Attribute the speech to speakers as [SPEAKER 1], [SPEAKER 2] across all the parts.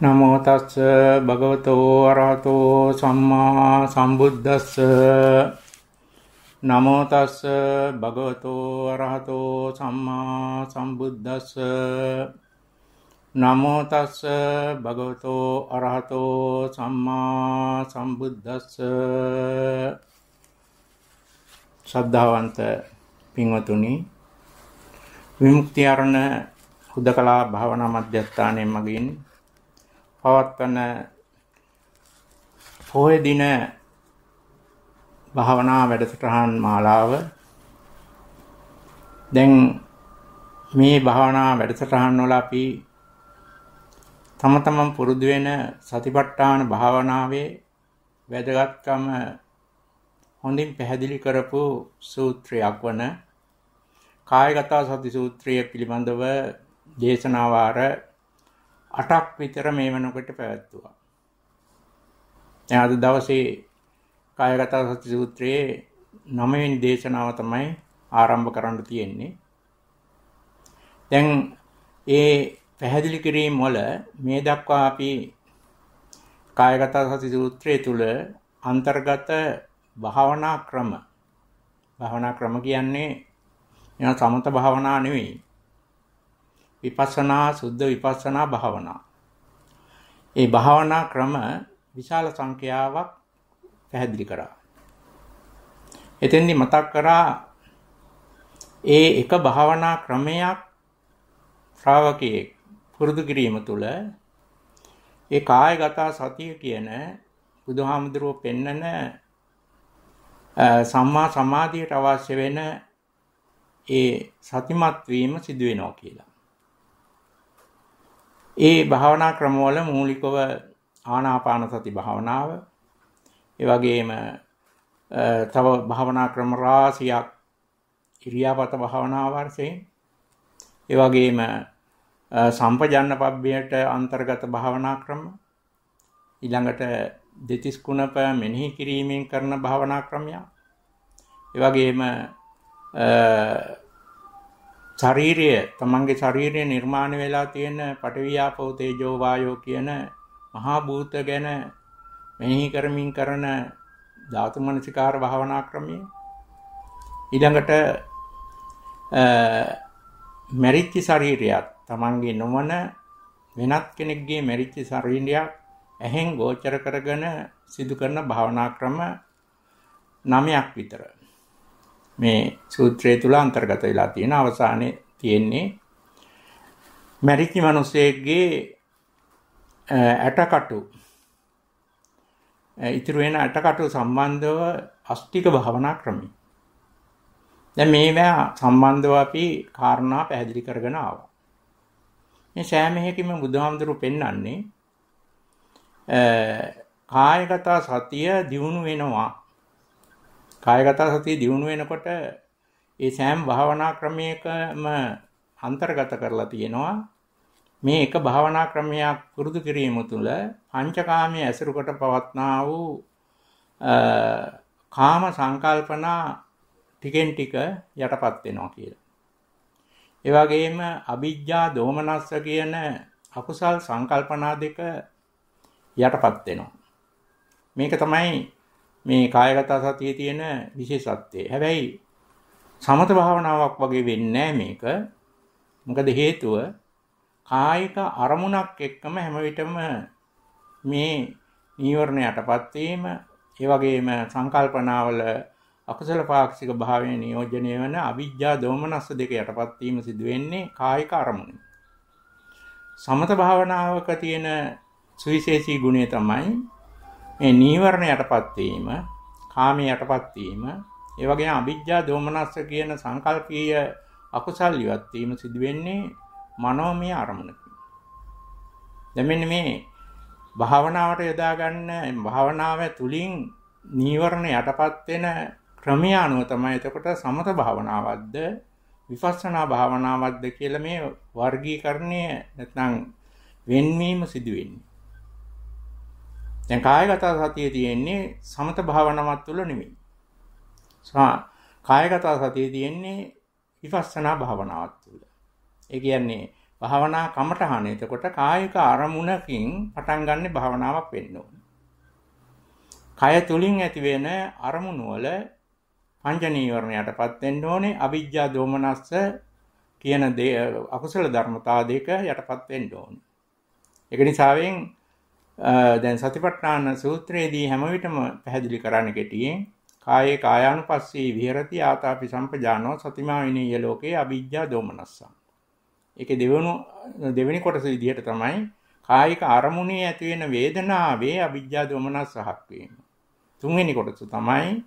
[SPEAKER 1] නමෝ තස්ස භගවතෝ අරහතෝ සම්මා සම්බුද්දස්ස නමෝ තස්ස භගවතෝ අරහතෝ සම්මා සම්බුද්දස්ස නමෝ තස්ස භගවතෝ අරහතෝ සම්මා සම්බුද්දස්ස ශ්‍රද්ධාවන්ත පින්වතුනි විමුක්ති අරණ හුදකලා භාවනා මධ්‍යස්ථානයේ මගින් පවත්වන පොහොය දින භාවනා වැඩසටහන් මාලාව දැන් මේ භාවනා වැඩසටහන් වල අපි තම තමන් පුරුදු වෙන සතිපට්ඨාන භාවනාවේ වැදගත්කම හොඳින් පැහැදිලි කරපු සූත්‍රයක් වන කායගත සති සූත්‍රය පිළිබඳව දේශනාවාර අටක් විතර මේ වෙනකොට පැවැත්තුවා. දැන් අද දවසේ කායගත සති සූත්‍රයේ 9 වෙනි දේශනාව තමයි ආරම්භ කරන්න තියෙන්නේ. දැන් ඒ පැහැදිලි කිරීම වල මේ දක්වා අපි කායගත සති සූත්‍රයේ තුල අන්තර්ගත භාවනා ක්‍රම භාවනා ක්‍රම කියන්නේ එන සමත භාවනා නෙවෙයි විපස්සනා සුද්ධ විපස්සනා භාවනා. ඒ භාවනා ක්‍රම විශාල සංඛ්‍යාවක් පැහැදිලි කරා. එතෙන්දි මතක් කරා ඒ එක භාවනා ක්‍රමයක් ශ්‍රාවකයෙක් පුරුදු කිරීම තුළ ඒ කායගත සතිය කියන බුදුහාමුදුරුව පෙන්නන සම්මා සමාධියට අවශ්‍ය වෙන ඒ සතිමත් වීම සිදු වෙනවා කියලා. ඒ භාවනා ක්‍රමවල මූලිකව ආනාපාන සති භාවනාව ඒ වගේම තව භාවනා ක්‍රම රාශියක් ඉරියාපත භාවනා වර්ෂයෙන් ඒ වගේම සම්පජන්න පබ්බයට අන්තර්ගත භාවනා ක්‍රම ඊළඟට දෙතිස් කුණප මෙනෙහි කිරීමෙන් කරන භාවනා ක්‍රමයක් ඒ වගේම ශරීරය තමන්ගේ ශරීරය නිර්මාණය වෙලා තියෙන පටවියාපෝ තේජෝ වායෝ කියන මහා භූත ගැන මෙනෙහි කරමින් කරන ධාතු මනසිකාර භාවනා ක්‍රමය ඊළඟට මැරිච්ච ශරීරයක් තමන්ගේ නොවන වෙනත් කෙනෙක්ගේ මැරිච්ච ශරීරයක් ඇහෙන් ගෝචර කරගෙන සිදු කරන භාවනා ක්‍රම නමයක් විතර මේ සූත්‍රය තුල අන්තර්ගත වෙලා තියෙන අවසානයේ තියෙන්නේ මැරිච්ච මිනිසෙක්ගේ ඇටකටු ඉතුරු වෙන ඇටකටු සම්බන්ධව අස්තික භවනා ක්‍රමී. දැන් මේවා සම්බන්ධව අපි කාරණා පැහැදිලි කරගෙන ආවා. මේ සෑම එකකින්ම බුදුහාමුදුරු පෙන්වන්නේ කායගත සතිය දියුණු වෙනවා කායගත සතිය දියුණු වෙනකොට ඒ සෑම භාවනා ක්‍රමයකම අන්තර්ගත කරලා තියෙනවා මේ එක භාවනා ක්‍රමයක් පුරුදු කිරීම තුළ පංචකාමයේ ඇසුරු කොට පවත්නා වූ කාම සංකල්පනා ටිකෙන් ටික යටපත් වෙනවා කියලා. ඒ වගේම අවිජ්ජා දෝමනස්ස කියන අකුසල් සංකල්පනා දෙක යටපත් වෙනවා. මේක තමයි මේ කායගත සතියේ තියෙන විශේෂත්වය. හැබැයි සමත භාවනාවක් වගේ වෙන්නේ මේක. මොකද හේතුව කායික අරමුණක් එක්කම හැම විටම මේ නීවරණයටපත් වීම, ඒ වගේම සංකල්පනාවල අකුසල පාක්ෂික භාවයේ නියෝජනය වන අවිජ්ජා දෝමනස්ස දෙක යටපත් වීම සිදු වෙන්නේ කායික අරමුණෙන්. සමත භාවනාවක තියෙන සුවිශේෂී ගුණය තමයි මේ නීවරණ යටපත් වීම, කාමයේ යටපත් වීම, ඒ වගේම අවිජ්ජා දෝමනස්ස කියන සංකල්පීය අකුසල් ඉවත් වීම සිදු වෙන්නේ මනෝමය අරමුණකින්. දැන් මෙන්න මේ භාවනාවට යොදා ගන්න භාවනාව තුළින් නීවරණ යටපත් වෙන ක්‍රමය අනුව තමයි එතකොට සමත භාවනාවක්ද විපස්සනා භාවනාවක්ද කියලා මේ වර්ගීකරණය නැත්නම් වෙන්වීම සිදු වෙන්නේ. දැන් කායගත සතිය තියෙන්නේ සමත භාවනාවක් තුළ නෙමෙයි. කායගත සතිය තියෙන්නේ විපස්සනා භාවනාවක් තුළ. ඒ කියන්නේ භාවනා කමටහන එතකොට කායික අරමුණකින් පටන් ගන්න භාවනාවක් වෙන්න ඕන. කය තුලින් ඇති වෙන අරමුණු වල පංච නීවරණයටපත් වෙන්න ඕනේ අවිජ්ජා දෝමනස්ස කියන දේ අකුසල ධර්මතා දෙක යටපත් වෙන්න ඕනේ. ඒක නිසාවෙන් දැන් සතිපට්ඨාන සූත්‍රයේදී හැම විටම පැහැදිලි කරන්න කෙටියෙන් කායේ කායානුපස්සී විහෙරති ආතාපි සම්පජානෝ සතිමා විනීය ලෝකේ අවිජ්ජා දෝමනස්සං. ඒකේ දෙවෙනි දෙවෙනි කොටස විදිහට තමයි කායික අරමුණේ ඇති වෙන වේදනාවේ අවිජ්ජා දෝමනස්සහක් වීම. තුන්වෙනි කොටස තමයි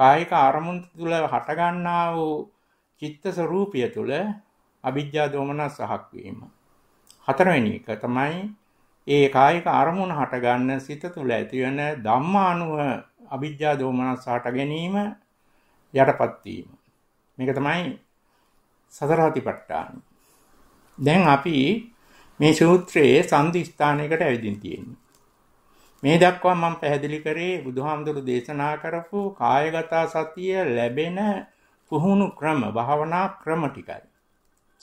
[SPEAKER 1] කායික අරමුණ තුල හටගන්නා වූ චිත්ත ස්වરૂපය තුල අවිජ්ජා දෝමනස්සහක් වීම. හතරවෙනි එක තමයි ඒ කායික අරමුණ හට ගන්න සිත තුළ ඇතිවන ධම්මානුව අවිජ්ජා දෝමනස් හට ගැනීම යටපත් වීම. මේක තමයි සතර සතිපට්ඨාන. දැන් අපි මේ සූත්‍රයේ සම්දි ස්ථානයකට ඇවිදින් තියෙන්නේ. මේ දක්වා මම පැහැදිලි කරේ බුදුහාමුදුරු දේශනා කරපු කායගත සතිය ලැබෙන පුහුණු ක්‍රම භාවනා ක්‍රම ටිකයි.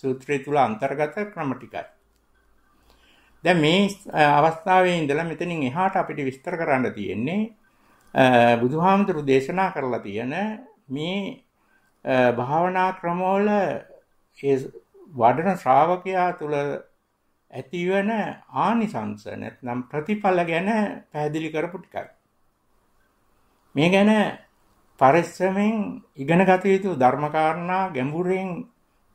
[SPEAKER 1] සූත්‍රය තුල අන්තර්ගත ක්‍රම ටිකයි. දැන් මේ අවස්ථාවේ ඉඳලා මෙතනින් එහාට අපිට විස්තර කරන්න තියෙන්නේ බුදුහාමුදුරු දේශනා කරලා තියෙන මේ භාවනා ක්‍රමවල ඒ වඩන ශ්‍රාවකයා තුල ඇතිවන ආනිසංස නැත්නම් ප්‍රතිඵල ගැන පැහැදිලි කරපු ටිකක්. මේ ගැන පරිස්සමෙන් ඉගෙන ගත යුතු ධර්මකාරණා ගැඹුරෙන්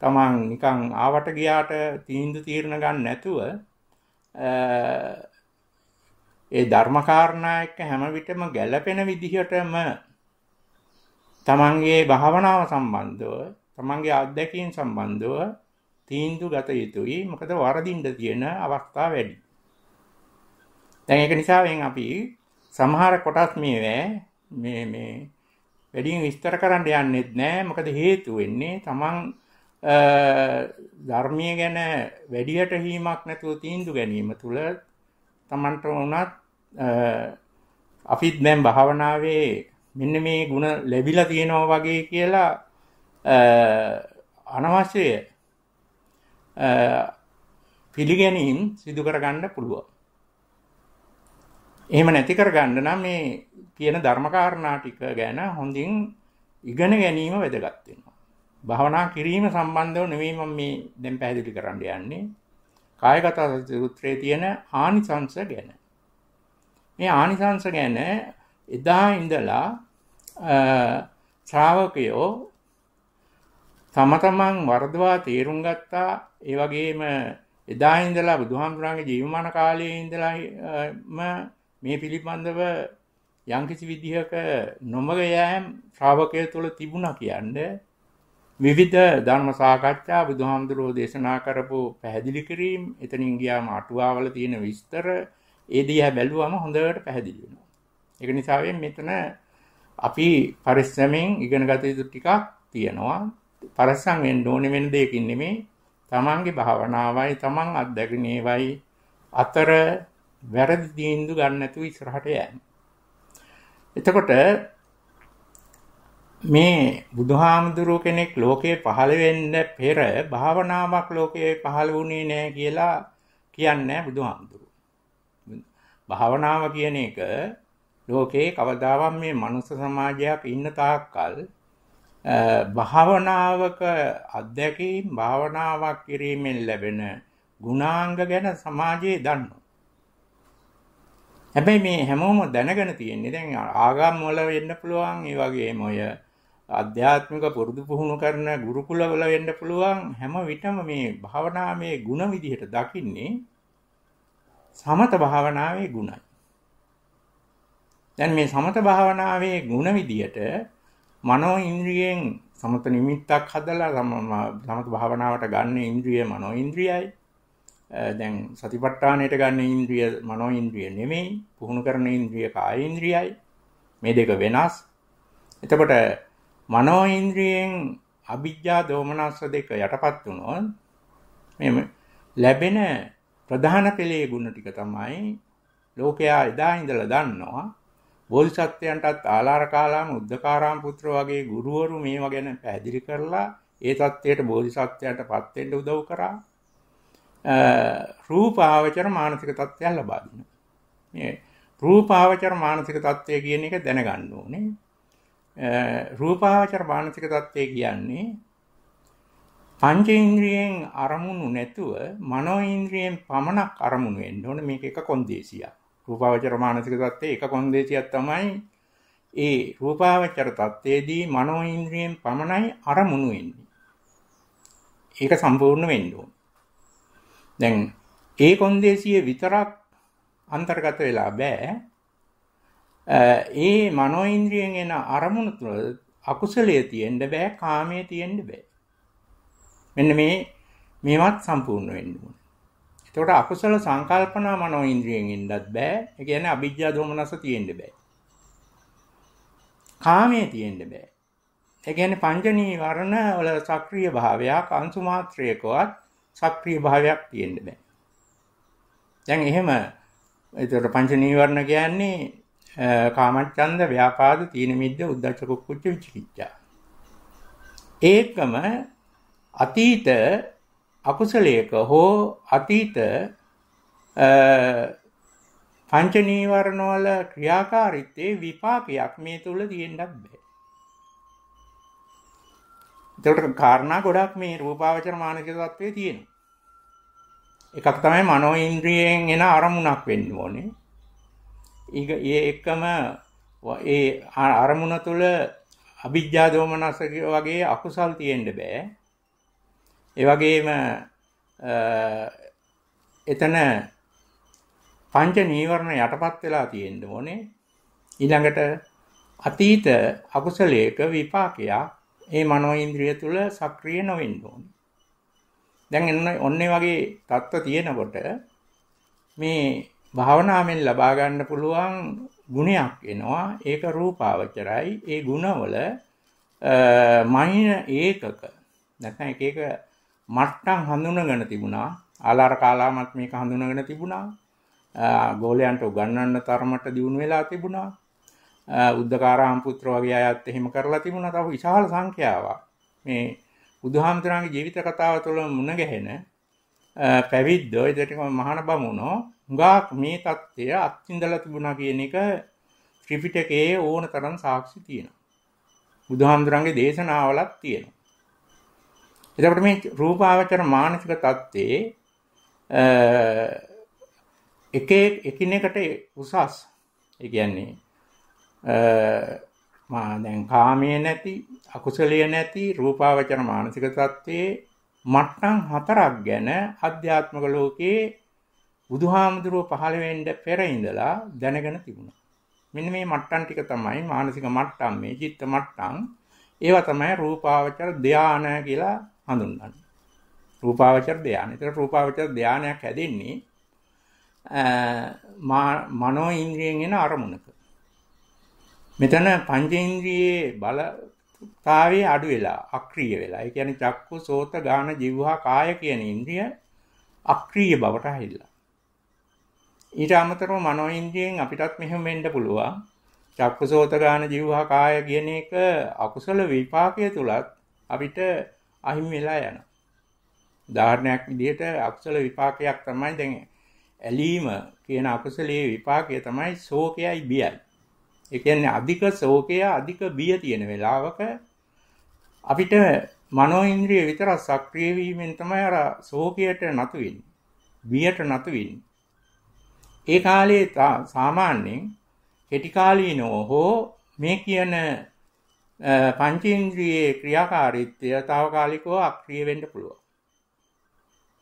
[SPEAKER 1] තමන් නිකන් ආවට ගියාට තීන්දුව තීරණ ගන්න නැතුව ඒ ධර්මකාරණා එක්ක හැම විටම ගැළපෙන විදිහටම තමන්ගේ භාවනාව සම්බන්ධව තමන්ගේ අත්දැකීම් සම්බන්ධව තීන්දුව ගත යුතුයි මොකද වරදින්න තියෙන අවස්ථා වැඩි. දැන් ඒක නිසාවෙන් අපි සමහර කොටස් මේවැ මේ මේ වැඩියෙන් විස්තර කරන්න යන්නෙත් නෑ මොකද හේතු වෙන්නේ තමන් ධර්මය ගැන වැඩියට හීමක් නැතුව තීන්දු ගැනීම තුළ තමන්ට වනත් අපිත් දැම් භාවනාවේ මෙන්න මේ ගුණ ලැබිල තියෙනවා වගේ කියලා අනවශ්‍යය පිළිගැනීම් සිදු කරගන්න පුළුවන්. එහෙම නැති කරගන්න නම් මේ කියන ධර්මකාරණා ටික ගැන හොඳින් ඉගෙන ගැනීම වැදගත් වෙනවා. භවනා කිරීම සම්බන්ධව නෙවෙයි මම මේ දැන් පැහැදිලි කරන්න යන්නේ. කායගත සූත්‍රයේ තියෙන ආනිසංශ ගැන. මේ ආනිසංශ ගැන එදා ඉඳලා ශ්‍රාවකයෝ තම තමන් වර්ධවා තේරුම් ගත්තා ඒ වගේම එදා ඉඳලා බුදුහාමුදුරන්ගේ ජීවමාන කාලයේ ඉඳලාම මේ පිළිබඳව යම්කිසි විදිහක නොමග යෑම් ශ්‍රාවකය තුළ තිබුණා කියන්නේ විවිධ ධර්ම සාකච්ඡා බුදුහාමුදුරුවෝ දේශනා කරපු පැහැදිලි කිරීම් එතනින් ගියාම අටුවාවල තියෙන විස්තර ඒ දිහා බැලුවම හොඳට පැහැදිලි වෙනවා. ඒක නිසා මෙතන අපි පරිස්සමෙන් ඉගෙන ගත යුතු ටිකක් තියෙනවා. පරිස්සම් වෙන්න ඕනේ වෙන දෙයකින් නෙමෙයි. තමන්ගේ භාවනාවයි තමන් අත්දැකීම් ඒවයි අතර වැරදි දින්දු ගන්න නැතුව ඉස්සරහට යන්න. එතකොට මේ බුදුහාමුදුරුව කෙනෙක් ලෝකේ පහළ වෙන්න පෙර භාවනාවක් ලෝකේ පහළ වුණේ නැහැ කියලා කියන්නේ බුදුහාමුදුරුව. භාවනාව කියන එක ලෝකේ කවදාවත් මේ මනුස්ස සමාජයක් ඉන්න තාක්කල් භාවනාවක අධ්‍යක්ීම් භාවනාවක් කිරීමෙන් ලැබෙන ගුණාංග ගැන සමාජයේ දන්නවා. හැබැයි මේ හැමෝම දැනගෙන තියෙන්නේ දැන් ආගම් වල වෙන්න පුළුවන් ඒ වගේම ඔය ආධ්‍යාත්මික පුරුදු පුහුණු කරන ගුරුකුලවල වෙන්න පුළුවන් හැම විටම මේ භාවනාවේ ಗುಣ විදිහට දකින්නේ සමත භාවනාවේ ಗುಣයි. දැන් මේ සමත භාවනාවේ ಗುಣ විදිහට මනෝ ඉන්ද්‍රියෙන් සමත නිමිත්තක් හදලා සමත භාවනාවට ගන්න ඉන්ද්‍රිය මනෝ ඉන්ද්‍රියයි. දැන් සතිපට්ඨානයට ගන්න ඉන්ද්‍රිය මනෝ ඉන්ද්‍රිය නෙමෙයි. පුහුණු කරන ඉන්ද්‍රිය කාය ඉන්ද්‍රියයි. මේ දෙක වෙනස්. එතකොට මනෝ ඉන්ද්‍රියෙන් අභිජ්ජා දෝමනස්ස දෙක යටපත් වුණොත් මේ ලැබෙන ප්‍රධාන පෙළේ ගුණ ටික තමයි ලෝකයා එදා ඉඳලා දන්නවා බෝධිසත්වයන්ටත් ආලාරකාලාම උද්දකාරාම පුත්‍ර වගේ ගුරුවරු මේවා ගැන පැහැදිලි කරලා ඒ தත්ත්වයට බෝධිසත්වයන්ටපත් වෙන්න උදව් කරා රූපාවචර මානසික தත්ත්වයක් ලබා දෙනවා මේ රූපාවචර මානසික தත්ත්වය කියන එක දැනගන්න ඕනේ රූපාවචර මානසික தත්ත්වය කියන්නේ පංචේන්ද්‍රියෙන් අරමුණු නැතුව මනෝඉන්ද්‍රියෙන් පමණක් අරමුණු වෙන්න ඕන මේක එක කොන්දේසියක්. රූපාවචර මානසික தත්ත්වයේ එක කොන්දේසියක් තමයි ඒ රූපාවචර தත්ත්වයේදී මනෝඉන්ද්‍රියෙන් පමණයි අරමුණු වෙන්නේ. ඒක සම්පූර්ණ වෙන්න ඕන. දැන් ඒ කොන්දේසිය විතරක් අන්තර්ගත වෙලා බෑ. ඒ මනෝඉන්ද්‍රියෙන් එන අරමුණු තුළ අකුසලයේ තියෙන්න බෑ කාමයේ තියෙන්න බෑ. මෙන්න මේ මේවත් සම්පූර්ණ වෙන්න ඕන. එතකොට අකුසල සංකල්පනා මනෝඉන්ද්‍රියෙන් එන්නත් බෑ. ඒ කියන්නේ අවිජ්ජා දෝමනස තියෙන්න බෑ. කාමයේ තියෙන්න බෑ. ඒ කියන්නේ පංච නීවරණ වල සක්‍රීය භාවයක් අංශු මාත්‍රයකවත් සක්‍රීය භාවයක් තියෙන්න බෑ. දැන් එහෙම ඒතර පංච නීවරණ කියන්නේ Eh, කාමච්ඡන්ද ව්‍යාපාද තීන මිද්ද උද්ධච්ච කුක්කුච්ච විචිකිච්ඡා ඒකම අතීත අකුසලයක හෝ අතීත eh, පංච නීවරණ වල ක්‍රියාකාරීත්වයේ විපාකයක් මේ තුල තියෙන්නත් බෑ. ඒකට කාරණා ගොඩක් මේ රූපාවචර මානසික தත්ත්වයේ තියෙනවා. එකක් තමයි මනෝ ඉන්ද්‍රියෙන් එන අරමුණක් වෙන්න ඕනේ. ඒ එක්කම ඒ අරමුණ තුළ අභිජ්ජා දෝමනස වගේ අකුසල් තියෙන්න බෑ. ඒ වගේම එතන පංච නීවරණ යටපත් වෙලා තියෙන්න ඕනේ. ඊළඟට අතීත අකුසලයක විපාකයක් ඒ මනෝ ඉන්ද්‍රිය තුල සක්‍රිය නොවෙන්න ඕනේ. දැන් ඔන්න ඔන්නේ වගේ தত্ত্ব තියෙනකොට මේ භාවනාවෙන් ලබා ගන්න පුළුවන් ගුණයක් එනවා ඒක රූපාවචරයි ඒ ගුණවල මයින ඒකක නැත්නම් එක එක මට්ටම් හඳුනගෙන තිබුණා ආලාර කාලාමත් මේක හඳුනගෙන තිබුණා ගෝලයන්ට උගන්වන්න තරමට දියුණු වෙලා තිබුණා උද්දකාරාම් පුත්‍ර වගේ අයත් එහෙම කරලා තිබුණා තව විශාල සංඛ්‍යාවක් මේ බුදුහාමතුරුන්ගේ ජීවිත කතාව තුළ මුණ ගැහෙන පැවිද්දෝ ඒ දෙකම මහාන බමුණෝ හුඟක් මේ தත්ත්වය අත්විඳලා තිබුණා කියන එක ත්‍රිපිටකයේ ඕන තරම් සාක්ෂි තියෙනවා. බුදුහාමුදුරන්ගේ දේශනාවලත් තියෙනවා. එතකොට මේ රූපාවචර මානසික தත්ත්වයේ එක එකිනෙකට උසස් ඒ කියන්නේ මා දැන් කාමයේ නැති අකුසලයේ නැති රූපාවචර මානසික தත්ත්වයේ මට්ටම් හතරක් ගැන අධ්‍යාත්මක ලෝකයේ බුදුහාමුදුරුව පහළ වෙන්න පෙර ඉඳලා දැනගෙන තිබුණා. මෙන්න මේ මට්ටම් ටික තමයි මානසික මට්ටම් මේ චිත්ත මට්ටම්. ඒවා තමයි රූපාවචර ධානය කියලා හඳුන්වන්නේ. රූපාවචර ධානය. ඒතර රූපාවචර ධානයක් හැදෙන්නේ මනෝ ඉන්ද්‍රියෙන් එන අරමුණක. මෙතන පංචේන්ද්‍රියේ බලතාවයේ අඩු වෙලා අක්‍රීය වෙලා. ඒ කියන්නේ චක්කු, සෝත, ගාන, જીවහා, කාය කියන ඉන්ද්‍රිය අක්‍රීය බවට හැරිලා. ඊට අමතරව මනෝ ඉන්ද්‍රියෙන් අපිටත් මෙහෙම වෙන්න පුළුවන්. චක්කසෝත ගාන જીවහා කාය කියන එක අකුසල විපාකයේ තුලත් අපිට අහිමි වෙලා යනවා. උදාහරණයක් විදිහට අකුසල විපාකයක් තමයි දැන් ඇලීම කියන අකුසලයේ විපාකය තමයි ශෝකයයි බියයි. ඒ කියන්නේ අධික ශෝකය අධික බිය තියෙන වෙලාවක අපිට මනෝ ඉන්ද්‍රිය විතර සක්‍රිය වීමෙන් තමයි අර ශෝකයට නතු වෙන්නේ. බියට නතු වෙන්නේ. ඒ කාලේ සාමාන්‍යයෙන් කෙටිකාලීනෝ හෝ මේ කියන පංචේන්ද්‍රියේ ක්‍රියාකාරීත්වය తాවකාලිකව අක්‍රිය වෙන්න පුළුවන්.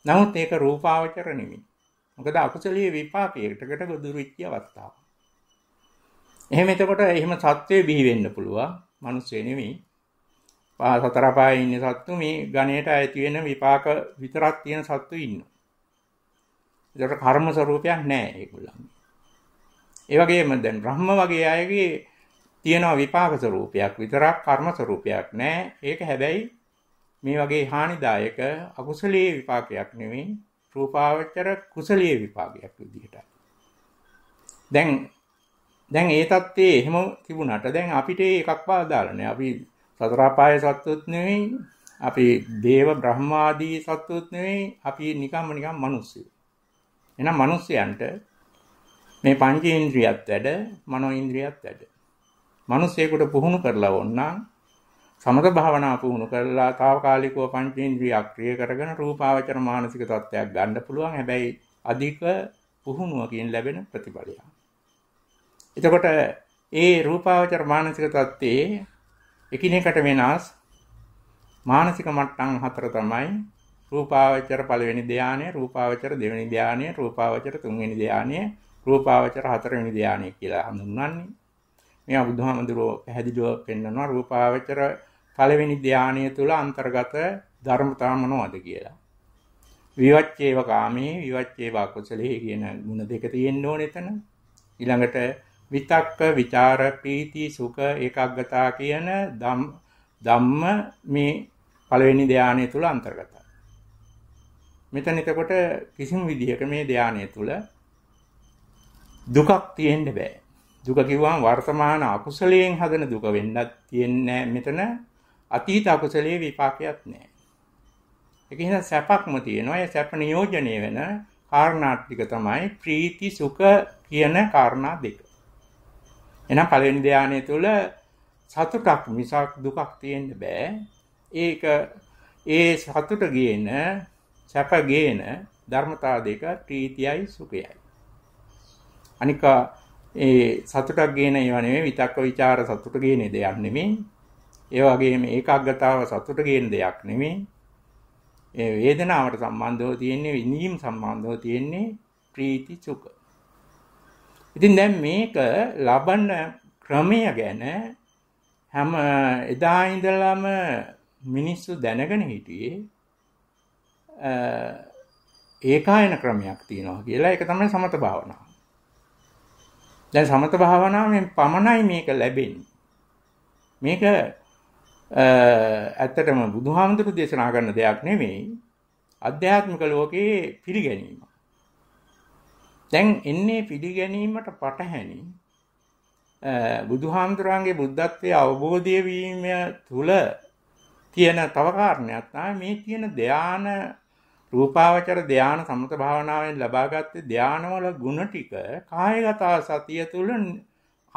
[SPEAKER 1] නමුත් ඒක රූපාවචර නෙමෙයි. මොකද අකුසලයේ විපාකයකටකට ගොදුරිච්ච අවස්ථාව. එහෙම එතකොට එහෙම සත්වයේ බිහි වෙන්න පුළුවන්. මිනිස්සේ නෙමෙයි. සතර පායේ ඉන්න සත්තු මේ ගණයට ඇති වෙන විපාක විතරක් තියෙන සත්තු ඉන්නවා. ඒකට කර්ම ස්වરૂපයක් නැහැ ඒගොල්ලන්ගේ. ඒ වගේම දැන් බ්‍රහ්ම වගේ අයගේ තියෙන විපාක ස්වરૂපයක් විතරක් කර්ම ස්වરૂපයක් නැහැ. ඒක හැබැයි මේ වගේ හානිදායක අකුසලී විපාකයක් නෙවෙයි රූපාවචර කුසලී විපාකයක් විදිහට. දැන් දැන් ඒ தත්තේ එහෙම තිබුණාට දැන් අපිට එකක් බාධාල නැහැ. අපි සතර ආපාය සත්වොත් නෙවෙයි, අපි දේව බ්‍රහ්මාදී සත්වොත් නෙවෙයි, අපි නිකම්ම නිකම් මිනිස්සු. එහෙනම් මිනිස්යන්ට මේ පංචේන්ද්‍රියත් වැඩ, මනෝ ඉන්ද්‍රියත් වැඩ. මිනිස්සෙකුට පුහුණු කරලා වොන්නම් සමත භාවනා පුහුණු කරලා తాවකාලිකව පංචේන්ද්‍රිය ක්‍රිය කරගෙන රූපාවචර මානසික තත්ත්වයක් ගන්න පුළුවන්. හැබැයි අධික පුහුණුවකින් ලැබෙන ප්‍රතිඵලයක්. එතකොට ඒ රූපාවචර මානසික தත්ත්වයේ එකිනෙකට වෙනස් මානසික මට්ටම් හතර තමයි රූපාවචර පළවෙනි ධානය, රූපාවචර දෙවෙනි ධානය, රූපාවචර තුන්වෙනි ධානය, රූපාවචර හතරවෙනි ධානය කියලා හඳුන්වන්නේ. මේ බුදුහාමුදුරුව පැහැදිලිව පෙන්වනවා රූපාවචර පළවෙනි ධානය තුල අන්තර්ගත ධර්මතා මොනවද කියලා. විවච්චේව කාමේ විවච්චේව කුසලේ කියන ಗುಣ දෙක තියෙන්න ඕනේ එතන. ඊළඟට විතක්ක, ਵਿਚාර, ප්‍රීති, සුඛ, ඒකාග්‍රතාව කියන ධම්ම මේ පළවෙනි ධානය තුල අන්තර්ගතයි. මෙතන එතකොට කිසිම විදිහක මේ ධානය තුල දුකක් තියෙන්න බෑ. දුක කිව්වම වර්තමාන අකුසලයෙන් හදන දුක වෙන්නත් තියෙන්නේ මෙතන අතීත අකුසලයේ විපාකයක් නෑ. ඒක නිසා සැපක්ම තියෙනවා. ඒ සැප නියෝජනය වෙන කාරණාත්තික තමයි ප්‍රීති සුඛ කියන කාරණා දෙක. එහෙනම් පළවෙනි ධානය තුල සතුටක් මිසක් දුකක් තියෙන්න බෑ. ඒක ඒ සතුට ගේන සැපගේන ධර්මතා දෙක ප්‍රීතියයි සුඛයයි. අනික ඒ සතුටක් ගේන ඒවා නෙමෙයි විතක්ක ਵਿਚාර සතුට ගේන දෙයක් නෙමෙයි. ඒ වගේම ඒකාග්‍රතාව සතුට ගේන දෙයක් නෙමෙයි. ඒ වේදනාවට සම්බන්ධව තියෙන්නේ විඳීම් සම්බන්ධව තියෙන්නේ ප්‍රීති සුඛ. ඉතින් දැන් මේක ලබන ක්‍රමය ගැන හැම එදා ඉඳලම මිනිස්සු දැනගෙන හිටියේ ඒකායන ක්‍රමයක් තියෙනවා කියලා ඒක තමයි සමත භාවනාව. දැන් සමත භාවනාවෙන් පමණයි මේක ලැබෙන්නේ. මේක ඇත්තටම බුදුහාමුදුරු දේශනා කරන දෙයක් නෙමෙයි අධ්‍යාත්මික ලෝකයේ පිළිගැනීම. දැන් එන්නේ පිළිගැනීමට පටහැනි බුදුහාමුදුරන්ගේ බුද්ධත්වයේ අවබෝධය වීම තුල තියෙන තව කාරණයක් තමයි මේ තියෙන ධානා රූපාවචර ධාන සමත භාවනාවෙන් ලබාගත්තේ ධානවල ಗುಣ ටික කායගත සතිය තුළ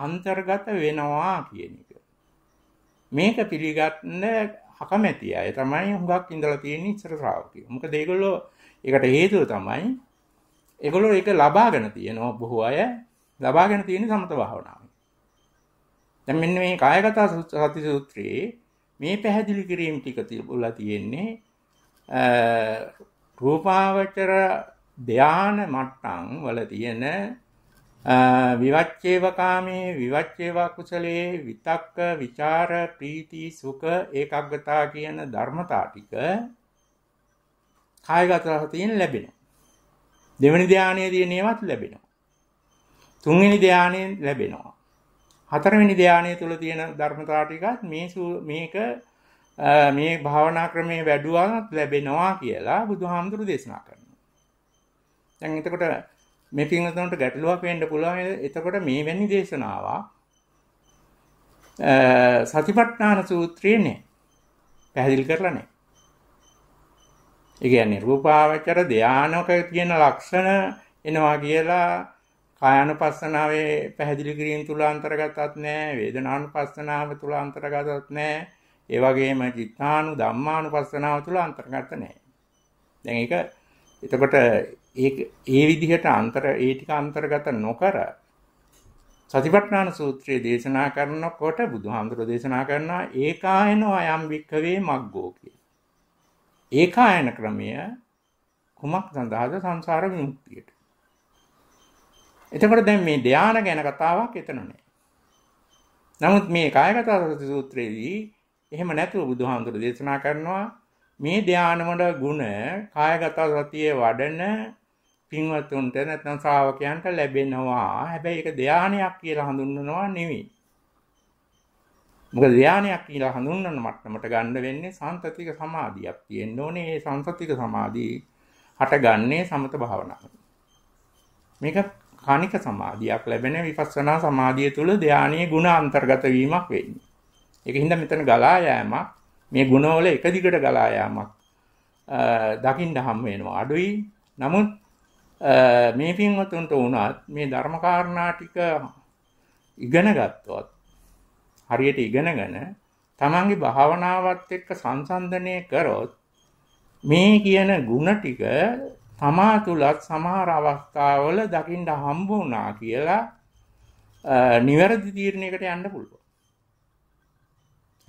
[SPEAKER 1] අන්තර්ගත වෙනවා කියන එක. මේක පිළිගන්න අකමැති අය තමයි හුඟක් ඉඳලා තියෙන ඉස්සර ශ්‍රාවකයෝ. මොකද ඒගොල්ලෝ ඒකට හේතුව තමයි ඒගොල්ලෝ ඒක ලබාගෙන තියෙනවා බොහෝ අය ලබාගෙන තියෙන සමත භාවනාවෙන්. දැන් මෙන්න මේ කායගත සති සූත්‍රයේ මේ පැහැදිලි කිරීම ටික තිබුණා තියෙන්නේ රූපාවචර ධාන මට්ටම් වල තියෙන විවච්චේවකාමේ විවච්චේවා කුසලේ විතක්ක විචාර ප්‍රීති සුඛ ඒකග්ගතා කියන ධර්මතා ටික කායගත සතියෙන් ලැබෙනවා. දෙවෙනි ධානයේදී නේවත් ලැබෙනවා. තුන්වෙනි ධානයෙන් ලැබෙනවා. හතරවෙනි ධානය තුල තියෙන ධර්මතා ටිකත් මේ මේක මේ භාවනා ක්‍රමයේ වැඩුවත් ලැබෙනවා කියලා බුදුහාමුදුරු දේශනා කරනවා. දැන් එතකොට මේ පින්වතුන්ට ගැටලුවක් වෙන්න පුළුවන්. එතකොට මේ වැනි දේශනාවක් සතිපට්ඨාන සූත්‍රයේ නේ පැහැදිලි කරලා නේ. ඒ කියන්නේ රූපාවචර ධානයක තියෙන ලක්ෂණ එනවා කියලා කායानुපස්සනාවේ පැහැදිලි කිරීම තුල අන්තර්ගතත් නැහැ වේදනානුපස්සනාව තුල අන්තර්ගතත් නැහැ ඒ වගේම චිත්තානු ධම්මානුපස්සනාව තුල අන්තර්ගත නැහැ. දැන් ඒක එතකොට ඒ විදිහට අන්තර ඒ ටික අන්තර්ගත නොකර සතිපට්ඨාන සූත්‍රයේ දේශනා කරනකොට බුදුහාමුදුරෝ දේශනා කරනවා ඒකායනෝ අයම් වික්ඛවේ මග්ගෝ කියලා. ඒකායන ක්‍රමය කුමක් සඳහාද සංසාර විමුක්තියට. එතකොට දැන් මේ ධානය ගැන කතාවක් එතන නෑ. නමුත් මේ කායගත සති සූත්‍රයේදී එහෙම නැතුව බුදුහාමුදුර දේශනා කරනවා මේ ධානය වල ಗುಣ කායගත සතියේ වඩන පින්වත්තුන්ට නැත්නම් ශ්‍රාවකයන්ට ලැබෙනවා. හැබැයි ඒක ධානයක් කියලා හඳුන්වනවා නෙවෙයි. මොකද ධානයක් කියලා හඳුන්වන මට්ටමට ගන්න වෙන්නේ සන්තතික සමාධියක් තියෙන්න ඕනේ. ඒ සන්තතික සමාධිය හටගන්නේ සමත භාවනාවෙන්. මේක කානික සමාධියක් ලැබෙන විපස්සනා සමාධිය තුළ ධානයේ ಗುಣ අන්තර්ගත වීමක් වෙන්නේ. ඒකින්ද මෙතන ගලා යෑමක් මේ ගුණවල එක දිගට ගලා යෑමක් දකින්න හම් වෙනවා අඩුයි. නමුත් මේ පින්වතුන්ට වුණත් මේ ධර්ම කාරණා ටික ඉගෙන ගත්තොත් හරියට ඉගෙනගෙන තමන්ගේ භාවනාවත් එක්ක සංසන්දනය කරොත් මේ කියන ಗುಣ ටික තමා තුලත් සමහර අවස්ථාවල දකින්න හම්බ වුණා කියලා නිවැරදි තීරණයකට යන්න පුළුවන්.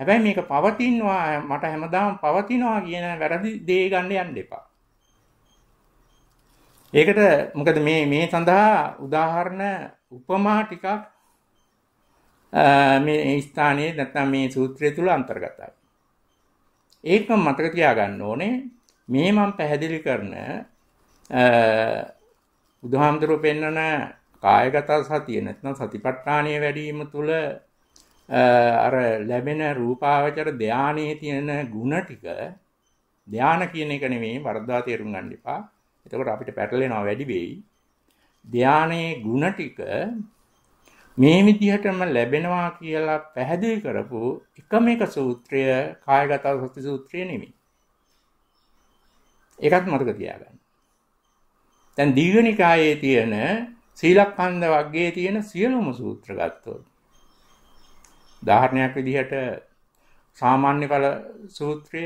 [SPEAKER 1] හැබැයි මේක පවතිනවා මට හැමදාම පවතිනවා කියන වැරදි දේ ගන්න යන්න එපා. ඒකට මොකද මේ මේ සඳහා උදාහරණ උපමා ටිකක් මේ ස්ථානයේ නැත්නම් මේ සූත්‍රය තුල අන්තර්ගතයි. ඒක මතක තියාගන්න ඕනේ මේ මම පැහැදිලි කරන බුදුහාමුදුරුවෝ පෙන්වන කායගත සතිය නැත්නම් සතිපට්ඨානය වැඩි වීම තුල අර ලැබෙන රූපාවචර ධානයේ තියෙන ಗುಣ ටික ධාන කියන එක නෙමෙයි වර්ධා තේරුම් ගන්න එපා. එතකොට අපිට පැටලෙනවා වැඩි වෙයි. ධානයේ ಗುಣ ටික මේ විදිහටම ලැබෙනවා කියලා පැහැදිලි කරපු එකම එක සූත්‍රය කායගත සති සූත්‍රය නෙමෙයි. ඒකත් මතක තියාගන්න. දැන් දීඝනිකායේ තියෙන සීලකන්ද වර්ගයේ තියෙන සියලුම සූත්‍ර ගත්තොත් ධාරණයක් විදිහට සාමාන්‍ය ඵල සූත්‍රය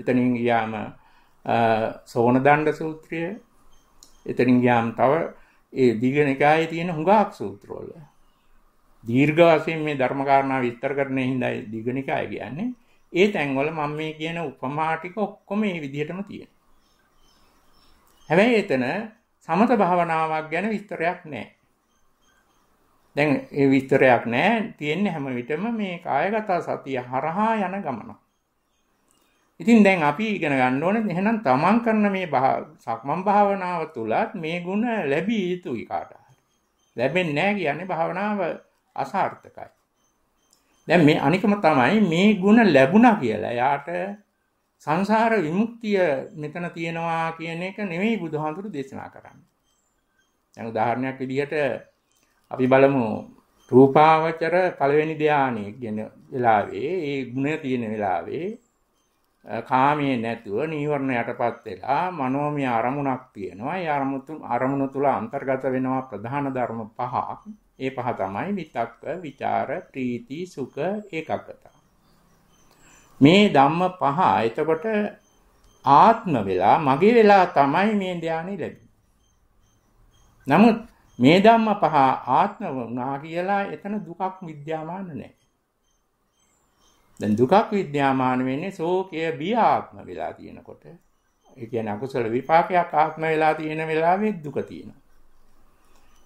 [SPEAKER 1] එතනින් ගියාම සෝන දණ්ඩ සූත්‍රය එතනින් ගියාම තව ඒ දීඝනිකායේ තියෙන හුඟක් සූත්‍රවල දීර්ඝ වශයෙන් මේ ධර්ම කාරණා විස්තර කරන්නේ හිඳයි දීඝනිකාය කියන්නේ ඒ තැන්වල මම මේ කියන උපමා ටික ඔක්කොම මේ විදිහටම තියෙනවා හැබැයි එතන සමත භාවනාවක් ගැන විස්තරයක් නැහැ දැන් ඒ විස්තරයක් නැහැ තියෙන්නේ හැම විටම මේ කායගත සතිය හරහා යන ගමන. ඉතින් දැන් අපි ඉගෙන ගන්න ඕනේ එහෙනම් තමන් කරන මේ සක්මන් භාවනාව තුලත් මේ ಗುಣ ලැබිය යුතුයි කාට හරි. ලැබෙන්නේ නැහැ කියන්නේ භාවනාව අසාර්ථකයි. දැන් මේ අනිකම තමයි මේ ಗುಣ ලැබුණා කියලා යාට සංසාර විමුක්තිය මෙතන තියෙනවා කියන එක නෙවෙයි බුදුහාඳුරු දේශනා කරන්නේ. දැන් උදාහරණයක් විදිහට අපි බලමු රූපාවචර පළවෙනි ධානයේ කියන වෙලාවේ ඒ ගුණය තියෙන වෙලාවේ කාමයේ නැතුව නීවරණ යටපත් වෙලා මනෝමය අරමුණක් තියෙනවා. ඒ අරමුණු අරමුණු තුල අන්තර්ගත වෙනවා ප්‍රධාන ධර්ම පහක්. ඒ පහ තමයි විතක්ක, විචාර, ප්‍රීති, සුඛ, ඒකග්ගතා. මේ ධම්ම පහ එතකොට ආත්ම වෙලා මගේ වෙලා තමයි මේ ධානය ලැබෙන්නේ. නමුත් මේ ධම්ම පහ ආත්ම වුණා කියලා එතන දුකක් විද්‍යාමාන නැහැ. දැන් දුකක් විද්‍යාමාන වෙන්නේ ශෝකය බිය ආත්ම වෙලා තියෙනකොට. ඒ කියන්නේ අකුසල විපාකයක් ආත්ම වෙලා තියෙන වෙලාවේ දුක තියෙනවා.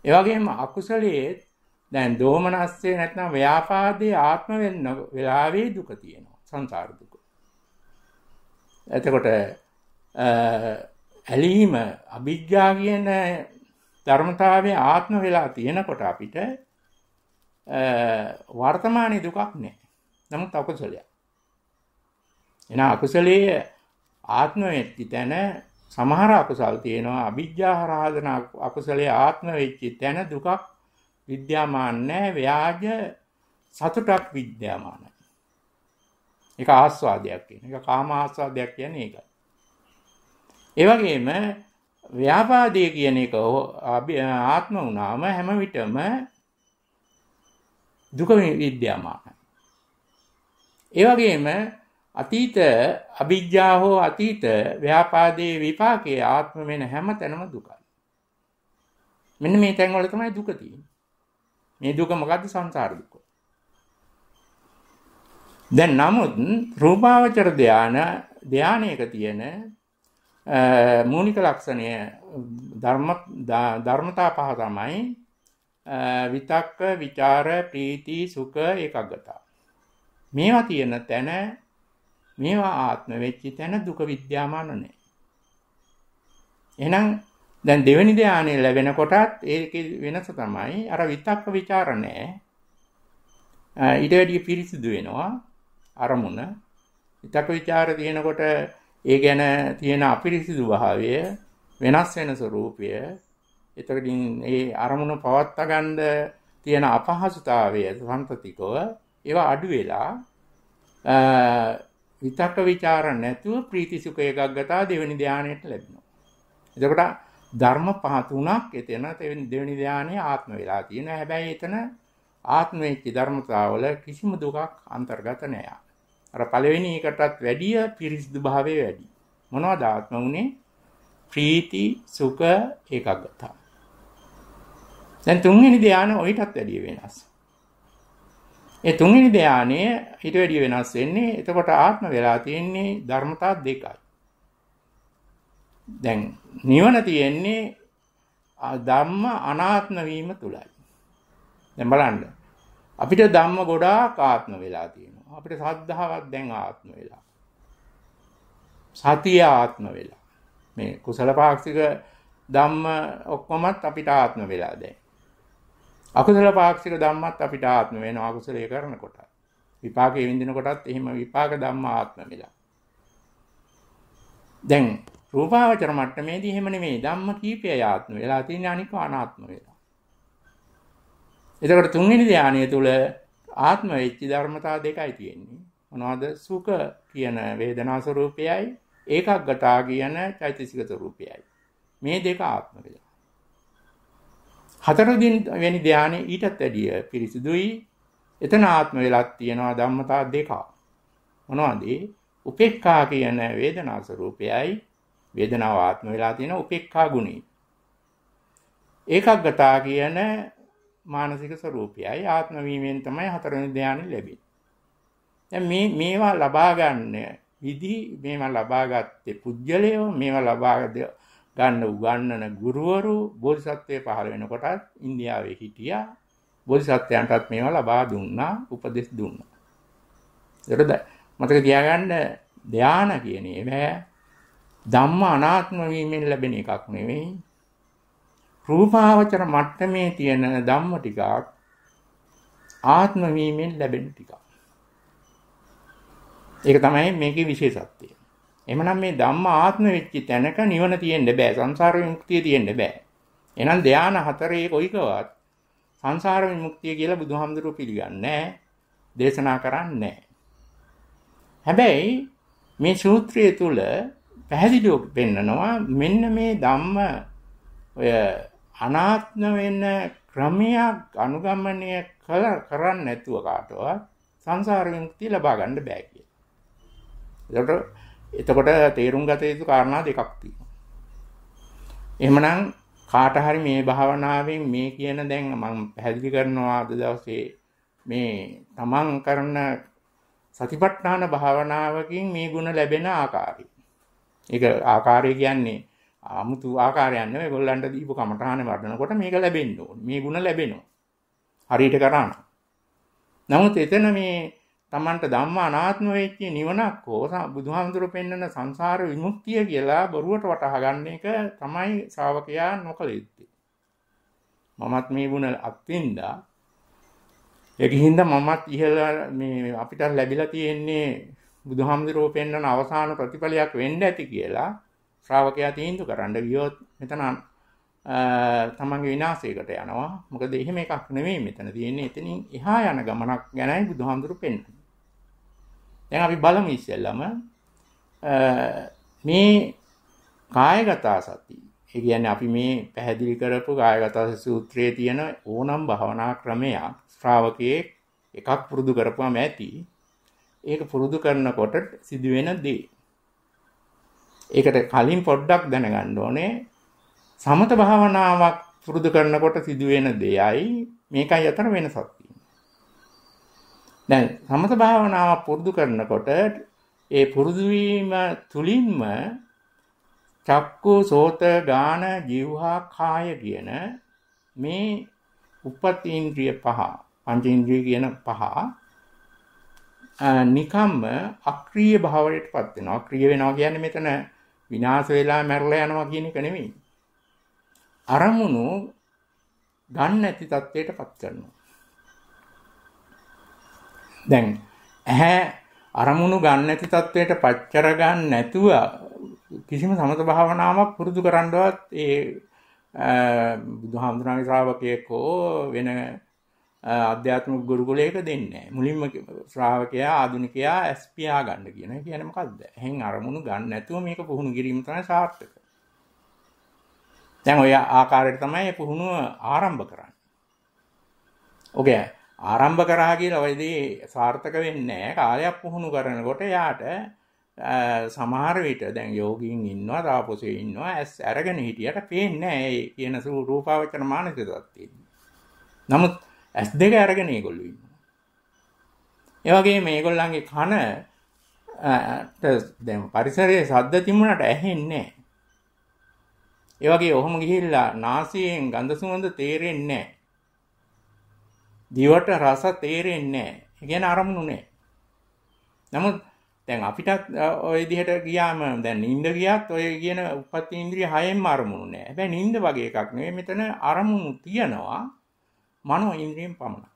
[SPEAKER 1] ඒ වගේම අකුසලයේ දැන් දෝමනස්සේ නැත්නම් ව්‍යාපාදේ ආත්ම වෙන්න වෙලාවේ දුක තියෙනවා. සංසාර දුක. එතකොට ඇලීම අවිජ්ජා කියන ධර්මතාවය ආත්ම වෙලා තියෙනකොට අපිට වර්තමානය දුකක් නෑ නමුත් අකුසලයක් එන අකුසලයේ ආත්ම වෙච්චි තැන සමහර අකුසල් තියෙනවා අවිජ්ජාහරාධන අකුසලයේ ආත්ම වෙච්චි තැන දුකක් විද්‍යාමාන නැහැ ව්‍යාජ සතුටක් විද්‍යාමානයි ඒක ආස්වාදයක් කියන එක කාම ආස්වාදයක් කියන්නේ ඒකයි ඒ වගේම ව්‍යාපාදය කියන එක ආත්ම වුණාම හැම විටම දුක විද්‍යාමාන. ඒ වගේම අතීත අවිජ්ජා හෝ අතීත ව්‍යාපාදයේ විපාකයේ ආත්ම වෙන හැම තැනම දුකයි. මෙන්න මේ තැන්වල තමයි දුක තියෙන්නේ. මේ දුක මොකද්ද සංසාර දුක. දැන් නමුත් රූපාවචර ධානය ධානයක තියෙන මූනික ලක්ෂණය ධර්මතා පහ තමයි විතක්ක විචාර ප්‍රීති සුක එකගතා. මේවා තියෙන තැන මේවා ආත්ම වෙච්චි තැන දුක විද්‍යාමානනය. එනම් දැන් දෙවැනි ධ්‍යානය ලැබෙන කොටත් ඒක වෙනස තමයි අර විතක්ක ਵਿਚාරණය ඊට වැඩිය පිරිසිදු වෙනවා අරමුණ විතක්ක ਵਿਚාර තියෙනකොට ඒ ගැන තියෙන අපිරිසිදු භාවය වෙනස් වෙන ස්වરૂපය එතකොට ඒ අරමුණ පවත්වා ගන්න තියෙන අපහසුතාවය සම්පතිකව ඒවා අඩු වෙලා විතක්ක ਵਿਚාර නැතුව ප්‍රීති සුඛ ඒකග්ගතා දෙවෙනි ධානයට ලැබෙනවා. එතකොට ධර්ම පහ තුනක් එතන දෙවෙනි ධානයේ ආත්ම වෙලා තියෙනවා. හැබැයි එතන ආත්මයේ ධර්මතාවල කිසිම දුකක් අන්තර්ගත නැහැ. අර පළවෙනි එකටත් වැඩිය පිරිසිදු භාවය වැඩි. මොනවද ආත්ම උනේ? ප්‍රීති, සුඛ, ඒකාග්‍රතාව. දැන් තුන්වෙනි ධානය ඔයිටත් වැඩිය වෙනස්. ඒ තුන්වෙනි ධානය ඊට වැඩිය වෙනස් වෙන්නේ එතකොට ආත්ම වෙලා තියෙන්නේ ධර්මතා දෙකයි. දැන් නිවන තියෙන්නේ ධම්ම අනාත්ම වීම තුලයි. දැන් බලන්න. අපිට ධම්ම ගොඩාක් ආත්ම වෙලා තියෙනවා. අපිට සද්ධාවත් දැන් ආත්ම වෙලා. සතිය ආත්ම වෙලා. මේ කුසල පාක්ෂික ධම්ම ඔක්කොමත් අපිට ආත්ම වෙලා දැන්. අකුසල පාක්ෂික ධම්මත් අපිට ආත්ම වෙනවා අකුසලයේ කරන කොට. විපාකයේ විඳින කොටත් එහෙම විපාක ධම්ම ආත්ම වෙලා. දැන් රූපාවචර මට්ටමේදී එහෙම නෙමෙයි ධම්ම කීපය ආත්ම වෙලා තියෙන අනික අනාත්ම වෙලා. එතකොට තුන්වෙනි ධානය තුල ආත්ම වෙච්චි ධර්මතා දෙකයි තියෙන්නේ. මොනවද? සුඛ කියන වේදනා ස්වરૂපයයි ඒකග්ගතා කියන චෛතසික ස්වરૂපයයි. මේ දෙක ආත්ම වෙලා. හතරදින් වෙනි ධානයේ ඊටත් වැඩිය පිරිසුදුයි. එතන ආත්ම වෙලක් තියෙනවා ධම්මතා දෙක. මොනවද? උපේක්ඛා කියන වේදනා ස්වરૂපයයි වේදනාව ආත්ම වෙලා තියෙන උපේක්ඛා ගුණය. ඒකග්ගතා කියන මානසික ස්වરૂපයයි ආත්ම වීමෙන් තමයි හතරවෙනි ධානය ලැබෙන්නේ. දැන් මේ මේවා ලබා ගන්න විදි මේවා ලබාගත්තේ පුජ්‍යලයෝ මේවා ලබා ගන්න උගන්නන ගුරුවරු බෝධිසත්වයේ පහළ වෙනකොටත් ඉන්දියාවේ හිටියා. බෝධිසත්වයන්ටත් මේවා ලබා දුන්නා, උපදෙස් දුන්නා. ඒකද මතක තියාගන්න ධානය කියන්නේ මේ ධම්ම අනාත්ම වීමෙන් ලැබෙන එකක් නෙවෙයි රූපාවචර මට්ටමේ තියෙන ධම්ම ටිකක් ආත්ම වීමෙන් ලැබෙන ටිකක්. ඒක තමයි මේකේ විශේෂත්වය. එමනම් මේ ධම්ම ආත්ම වෙච්ච තැනක නිවන තියෙන්න බෑ. සංසාර විමුක්තිය තියෙන්න බෑ. එහෙනම් ධාන හතරේ කොයිකවත් සංසාර විමුක්තිය කියලා බුදුහාමුදුරුවෝ පිළිගන්නේ දේශනා කරන්නේ හැබැයි මේ සූත්‍රය තුල පැහැදිලිව පෙන්නනවා මෙන්න මේ ධම්ම ඔය අනාත්ම වෙන්න ක්‍රමයක් අනුගමනය කළ කරන්න නැතුව කාටවත් සංසාර විමුක්තිය ලබා ගන්න බෑ කියලා. ඒකට එතකොට තේරුම් ගත යුතු කාරණා දෙකක් තියෙනවා. එහෙමනම් කාට හරි මේ භාවනාවෙන් මේ කියන දැන් මම පැහැදිලි කරනවා අද දවසේ මේ තමන් කරන සතිපට්ඨාන භාවනාවකින් මේ ಗುಣ ලැබෙන ආකාරය. ඒක ආකාරය කියන්නේ 아무තු ආකාරයක් නෙවෙයි ඒගොල්ලන්ට දීපු කමඨාන වඩනකොට මේක ලැබෙන්න ඕනේ. මේ ಗುಣ ලැබෙනවා. හරියට කරාන. නමුත් එතන මේ Tamanට ධම්මා අනාත්ම වෙච්ච නිවනක් හෝ බුදුහාමුදුරු පෙන්වන සංසාර විමුක්තිය කියලා බොරුවට වටහා ගන්න එක තමයි ශ්‍රාවකයා නොකළ යුත්තේ. මමත් මේ ಗುಣ අත්විඳා ඒකින්ද මමත් ඉහළ මේ අපිට ලැබිලා තියෙන්නේ බුදුහාමුදුරුවෝ පෙන්වන අවසාන ප්‍රතිඵලයක් වෙන්න ඇති කියලා ශ්‍රාවකයා තීන්දු කරන්න ගියොත් මෙතන තමන්ගේ විනාසයකට යනවා මොකද එහෙම එකක් නෙවෙයි මෙතන තියෙන්නේ එතනින් එහා යන ගමනක් ගැනයි බුදුහාමුදුරු පෙන්වන්නේ. දැන් අපි බලමු ඉස්සෙල්ලම මේ කායගත සති. ඒ කියන්නේ අපි මේ පැහැදිලි කරපු කායගත සූත්‍රයේ තියෙන ඕනම් භාවනා ක්‍රමයක් ශ්‍රාවකයේ එකක් පුරුදු කරපුවාම ඇති. ඒක පුරුදු කරනකොට සිදුවෙන දේ ඒකට කලින් පොඩ්ඩක් දැනගන්න ඕනේ සමත භාවනාවක් පුරුදු කරනකොට සිදුවෙන දෙයයි මේකයි අතර වෙනසක් තියෙනවා. දැන් සමත භාවනාව පුරුදු කරනකොට ඒ පුරුදු වීම තුලින්ම චක්කු සෝත ගාන જીවහා කාය කියන මේ උපතීන්ද්‍රිය පහ පංචේන්ද්‍රිය කියන පහ නිකම්ම අක්‍රීය භාවයටපත් වෙනවා. ක්‍රිය වෙනවා කියන්නේ මෙතන විනාශ වෙලා මැරලා යනවා කියන එක නෙමෙයි. අරමුණු ගන්න නැති தත්වයටපත් කරනවා. දැන් ඇහැ අරමුණු ගන්න නැති தත්වයට පච්චර ගන්න නැතුව කිසිම සමත භාවනාවක් පුරුදු කරන්නවත් ඒ බුදුහාමුදුරන්ගේ ශ්‍රාවකයෙක් හෝ වෙන අධ්‍යාත්මික ගුරුකුලයක දෙන්නේ මුලින්ම ශ්‍රාවකයා ආධුනිකයා ඇස් පියා ගන්න කියන එක කියන්නේ මොකද්ද? එහෙන් අරමුණු ගන්න නැතුව මේක පුහුණු කිරීම තමයි සාර්ථක. දැන් ඔය ආකාරයට තමයි මේ පුහුණුව ආරම්භ කරන්නේ. ඔකේ ආරම්භ කරා කියලා ඔයදී සාර්ථක වෙන්නේ කාලයක් පුහුණු කරනකොට යාට සමහර විට දැන් යෝගීන් ඉන්නවා තාපසයෝ ඉන්නවා ඇස් අරගෙන හිටියට පේන්නේ නැහැ කියන රූපාවචර මානසික තත්ත්වෙදී. නමුත් ඇස් දෙක අරගෙන ඒගොල්ලෝ ඉන්නවා. ඒ වගේ මේගොල්ලන්ගේ කන දැන් පරිසරයේ ශබ්ද තිබුණාට ඇහෙන්නේ නැහැ. ඒ වගේ ඔහොම ගිහිල්ලා නාසයෙන් ගඳ සුවඳ තේරෙන්නේ නැහැ. දිවට රස තේරෙන්නේ නැහැ. ඒ කියන්නේ අරමුණු නැහැ. නමුත් දැන් අපිටත් ওই විදිහට ගියාම දැන් නිින්ද ගියත් ඔය කියන උපත් ඉන්ද්‍රිය හයෙන්ම අරමුණු නෑ. හැබැයි නිින්ද වගේ එකක් නෙවෙයි මෙතන අරමුණු තියනවා. මනෝ ඉන්ද්‍රියෙන් පමණයි.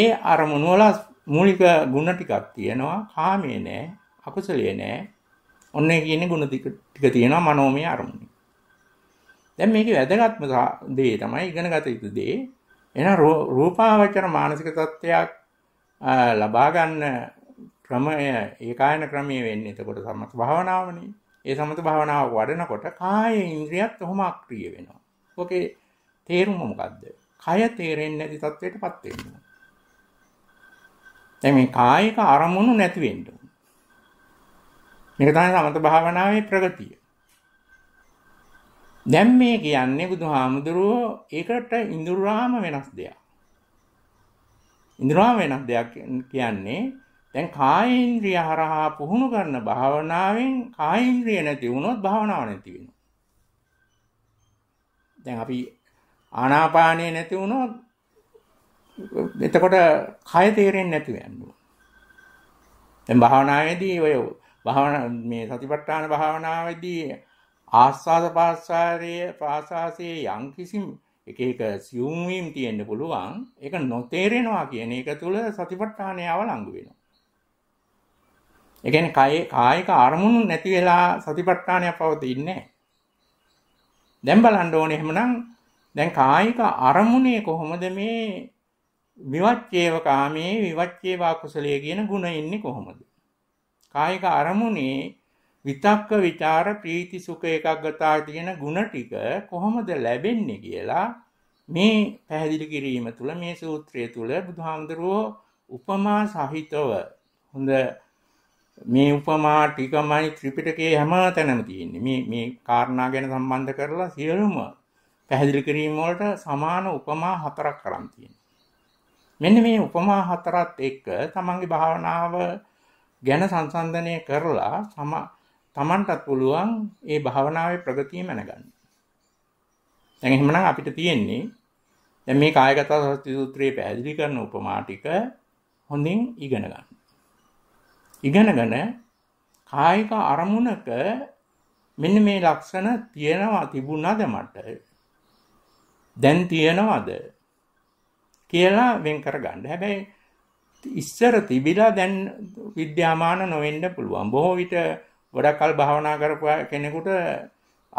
[SPEAKER 1] ඒ අරමුණු වල මූලික ಗುಣ ටිකක් තියෙනවා. කාමයේ නෑ, අකුසලයේ නෑ. ඔන්නේ කියන්නේ ಗುಣ ටික තියෙනවා මනෝමය අරමුණේ. දැන් මේකේ වැදගත්ම දේ තමයි ඉගෙන ගත යුතු දේ. එහෙනම් රූපාවචර මානසික තත්ත්වයක් ලබා ගන්න ක්‍රමය ඒකායන ක්‍රමයේ වෙන්නේ එතකොට සමත භාවනාවනේ. ඒ සමත භාවනාව වඩනකොට කාය ඉන්ද්‍රියත් ඔහොම අක්‍රිය වෙනවා. ඔකේ තේරුම මොකද්ද? කය තේරෙන්නේ නැති තත්වයකටපත් වෙන්න. දැන් මේ කායික අරමුණු නැති වෙන්න. මේක තමයි සමත භාවනාවේ ප්‍රගතිය. දැන් මේ කියන්නේ බුදුහාමුදුරුවෝ ඒකට ඉඳුරාම වෙනස් දෙයක්. ඉඳුරාම වෙනස් දෙයක් කියන්නේ දැන් කායේන්ද්‍රිය හරහා පුහුණු කරන භාවනාවෙන් කායේන්ද්‍රිය නැති වුණොත් භාවනාව නැති වෙනවා. දැන් අපි ආනාපානය නැති වුණොත් එතකොට කය තේරෙන්නේ නැතුව යනවා. දැන් භාවනාවේදී ඔය භාවනා මේ සතිපට්ඨාන භාවනාවේදී ආස්වාද පාස්වාරයේ පාසාසයේ යම් කිසි එක එක සියුම් වීම් තියෙන්න පුළුවන්. ඒක නොතේරෙනවා කියන එක තුල සතිපට්ඨානය අවලංගු වෙනවා. ඒ කියන්නේ කය කායික අරමුණු නැති වෙලා සතිපට්ඨානය පවතින්නේ නැහැ. දැන් බලන්න ඕනේ එහෙමනම් දැන් කායික අරමුණේ කොහොමද මේ විවච්චේව කාමයේ විවච්චේවා කුසලයේ කියන ಗುಣ ඉන්නේ කොහොමද? කායික අරමුණේ විතක්ක ਵਿਚාර ප්‍රීති සුඛ එකග්ගතා කියන ಗುಣ ටික කොහොමද ලැබෙන්නේ කියලා මේ පැහැදිලි කිරීම තුළ මේ සූත්‍රය තුළ බුදුහාමුදුරුවෝ උපමා සහිතව හොඳ මේ උපමා ටිකමයි ත්‍රිපිටකයේ හැම තැනම තියෙන්නේ මේ මේ කාරණා ගැන සම්බන්ධ කරලා සියලුම පැහැදිලි කිරීම වලට සමාන උපමා හතරක් අරන් තියෙනවා. මෙන්න මේ උපමා හතරත් එක්ක තමන්ගේ භාවනාව ගැන සංසන්දනය කරලා තම තමන්ටත් පුළුවන් ඒ භාවනාවේ ප්‍රගතිය මැනගන්න. දැන් එහෙමනම් අපිට තියෙන්නේ දැන් මේ කායගත සති සූත්‍රයේ පැහැදිලි කරන උපමා ටික හොඳින් ඉගෙන ගන්න. ඉගෙනගෙන කායික අරමුණක මෙන්න මේ ලක්ෂණ තියෙනවා තිබුණාද මට දැන් තියනවාද කියලා වෙන් කරගන්න. හැබැයි ඉස්සර තිබිලා දැන් විද්‍යාමාන නොවෙන්න පුළුවන්. බොහෝ විට ගොඩක් කල් භාවනා කරපු කෙනෙකුට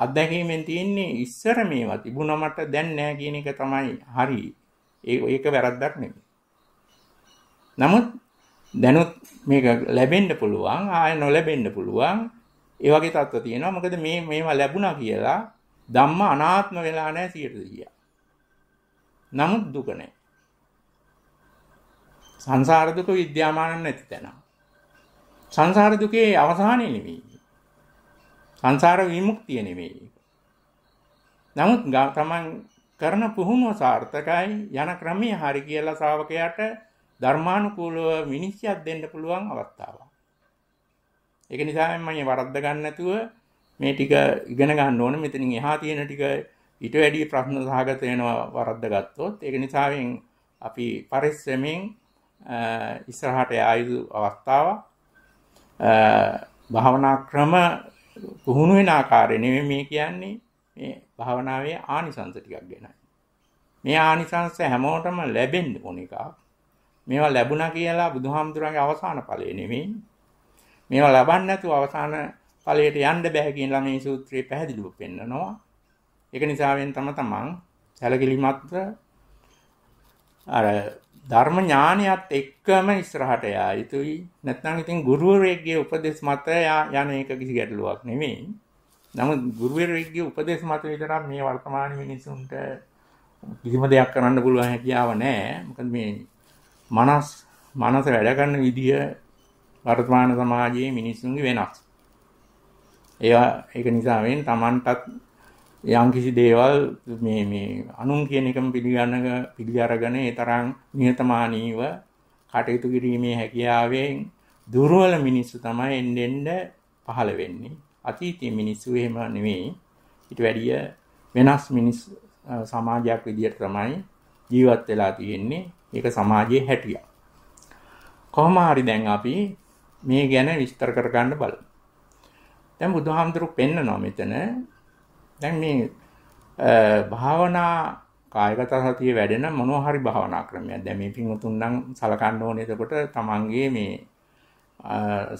[SPEAKER 1] අත්දැකීමෙන් තියෙන්නේ ඉස්සර මේවා තිබුණා මට දැන් නෑ කියන එක තමයි හරි. ඒක වැරද්දක් නෙමෙයි. නමුත් දැනුත් මේක ලැබෙන්න පුළුවන් ආය නොලැබෙන්න පුළුවන් ඒ වගේ තත්ත්ව තියෙනවා මොකද මේ මේවා ලැබුණා කියලා ධම්ම අනාත්ම වෙලා නැහැ 100%. නමුත් දුක නැහැ. සංසාර දුක විද්‍යාමාන නැති තැන. සංසාර දුකේ අවසානය නෙවෙයි. සංසාර විමුක්තිය නෙවෙයි. නමුත් තමන් කරන පුහුණුව සාර්ථකයි යන ක්‍රමය හරි කියලා ශ්‍රාවකයාට ධර්මානුකූලව විනිශ්චයක් දෙන්න පුළුවන් අවස්ථාවක්. ඒක නිසා මම වරද්ද ගන්න නැතුව මේ ටික ඉගෙන ගන්න ඕන මෙතනින් එහා තියෙන ටික ඊට වැඩි ප්‍රශ්න සහගත වෙනවා වරද්ද ගත්තොත් ඒක නිසාවෙන් අපි පරිස්සමෙන් ඉස්සරහට ආයුධ අවස්ථාව භාවනා ක්‍රම පුහුණු වෙන ආකාරය නෙමෙයි මේ කියන්නේ මේ භාවනාවේ ආනිසංස ටිකක් ගැනයි මේ ආනිසංස හැමෝටම ලැබෙන්න ඕන එකක්. මේවා ලැබුණා කියලා බුදුහාමුදුරන්ගේ අවසාන ඵලය නෙමෙයි. මේවා ලබන්නේ නැතුව අවසාන ඵලයට යන්න බෑ කියන ළමයි සූත්‍රයේ පැහැදිලිව පෙන්නනවා. ඒක නිසාවෙන් තම තමන් සැලකිලිමත් අර ධර්ම ඥානියත් එක්කම ඉස්සරහට යා යුතුයි. නැත්නම් ඉතින් ගුරුවරයෙක්ගේ උපදෙස් මත යන එක කිසි ගැටලුවක් නෙමෙයි. නමුත් ගුරුවරයෙක්ගේ උපදෙස් මත විතරක් මේ වර්තමාන මිනිසුන්ට කිසිම දෙයක් කරන්න පුළුවන් හැකියාව නැහැ. මොකද මේ මනස් මනස වැඩ කරන විදිය වර්තමාන සමාජයේ මිනිසුන්ගේ වෙනස්. ඒවා ඒක නිසා වෙන Tamanටත් යම්කිසි දේවල් මේ මේ අනුන් කියන එකම පිළිගන්න පිළිඅරගෙන ඒ තරම් නිහතමානීව කටයුතු කිරීමේ හැකියාවෙන් දුර්වල මිනිස්සු තමයි එන්න එන්න පහළ වෙන්නේ. අතීතයේ මිනිස්සු එහෙම නෙවෙයි. ඊට වැඩිය වෙනස් මිනිස් සමාජයක් විදියට තමයි ජීවත් වෙලා තියෙන්නේ. ඒක සමාජයේ හැටියක්. කොහොම හරි දැන් අපි මේ ගැන විස්තර කරගන්න බලමු. දැන් බුදුහාමුදුරු පෙන්නනවා මෙතන දැන් මේ භාවනා කායගත සතිය වැඩෙන මොනවා හරි භාවනා ක්‍රමයක්. දැන් මේ පින්වතුන් නම් සලකන්න ඕනේ එතකොට තමන්ගේ මේ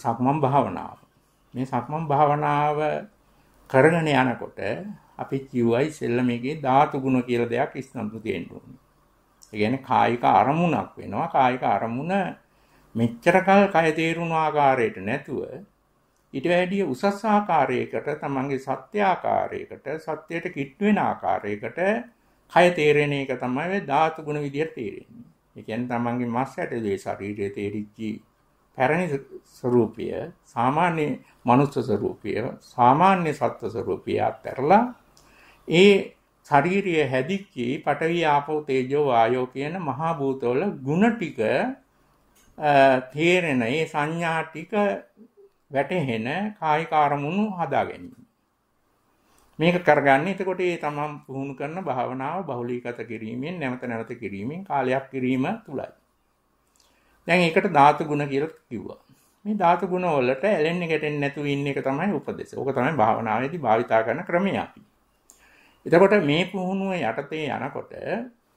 [SPEAKER 1] සක්මන් භාවනාව. මේ සක්මන් භාවනාව කරගෙන යනකොට අපි QI සෙල්ලමේගේ ධාතු ගුණ කියලා දෙයක් ස්තන්තු දෙන්න ඕනේ. ඒ කියන්නේ කායික අරමුණක් වෙනවා. කායික අරමුණ මෙච්චර කල් කය තේරුණු ආකාරයට නැතුව ඊට වැඩිය උසස් ආකාරයකට තමන්ගේ සත්‍ය ආකාරයකට සත්‍යයට කිට් වෙන ආකාරයකට කය තේරෙන එක තමයි මේ ධාතු ගුණ විදියට තේරෙන්නේ. ඒ කියන්නේ තමන්ගේ මස් ඇටලේ ශරීරයේ තේරිච්චි පැරණි ස්වરૂපය, සාමාන්‍ය මනුස්ස ස්වરૂපය, සාමාන්‍ය සත්ත්ව ස්වરૂපය අතරලා ඒ ශාරීරිය හැදිච්චි පඨවි ආපෝ තේජෝ වායෝ කියන මහා භූතවල ಗುಣ ටික තේරෙන ඒ සංඥා ටික වැටහෙන කායික අරමුණු හදා ගැනීම. මේක කරගන්නේ එතකොට ඒ තමන් පුහුණු කරන භාවනාව බහුලීගත කිරීමෙන් නැවත නැවත කිරීමෙන් කාලයක් කිරීම තුලයි. දැන් ඒකට ධාතු ගුණ කියලා කිව්වා. මේ ධාතු ගුණ වලට ඇලෙන්නේ ගැටෙන්නේ නැතුව ඉන්න එක තමයි උපදෙස. ඕක තමයි භාවනාවේදී භාවිතා කරන ක්‍රමය අපි. එතකොට මේ පුහුණුව යටතේ යනකොට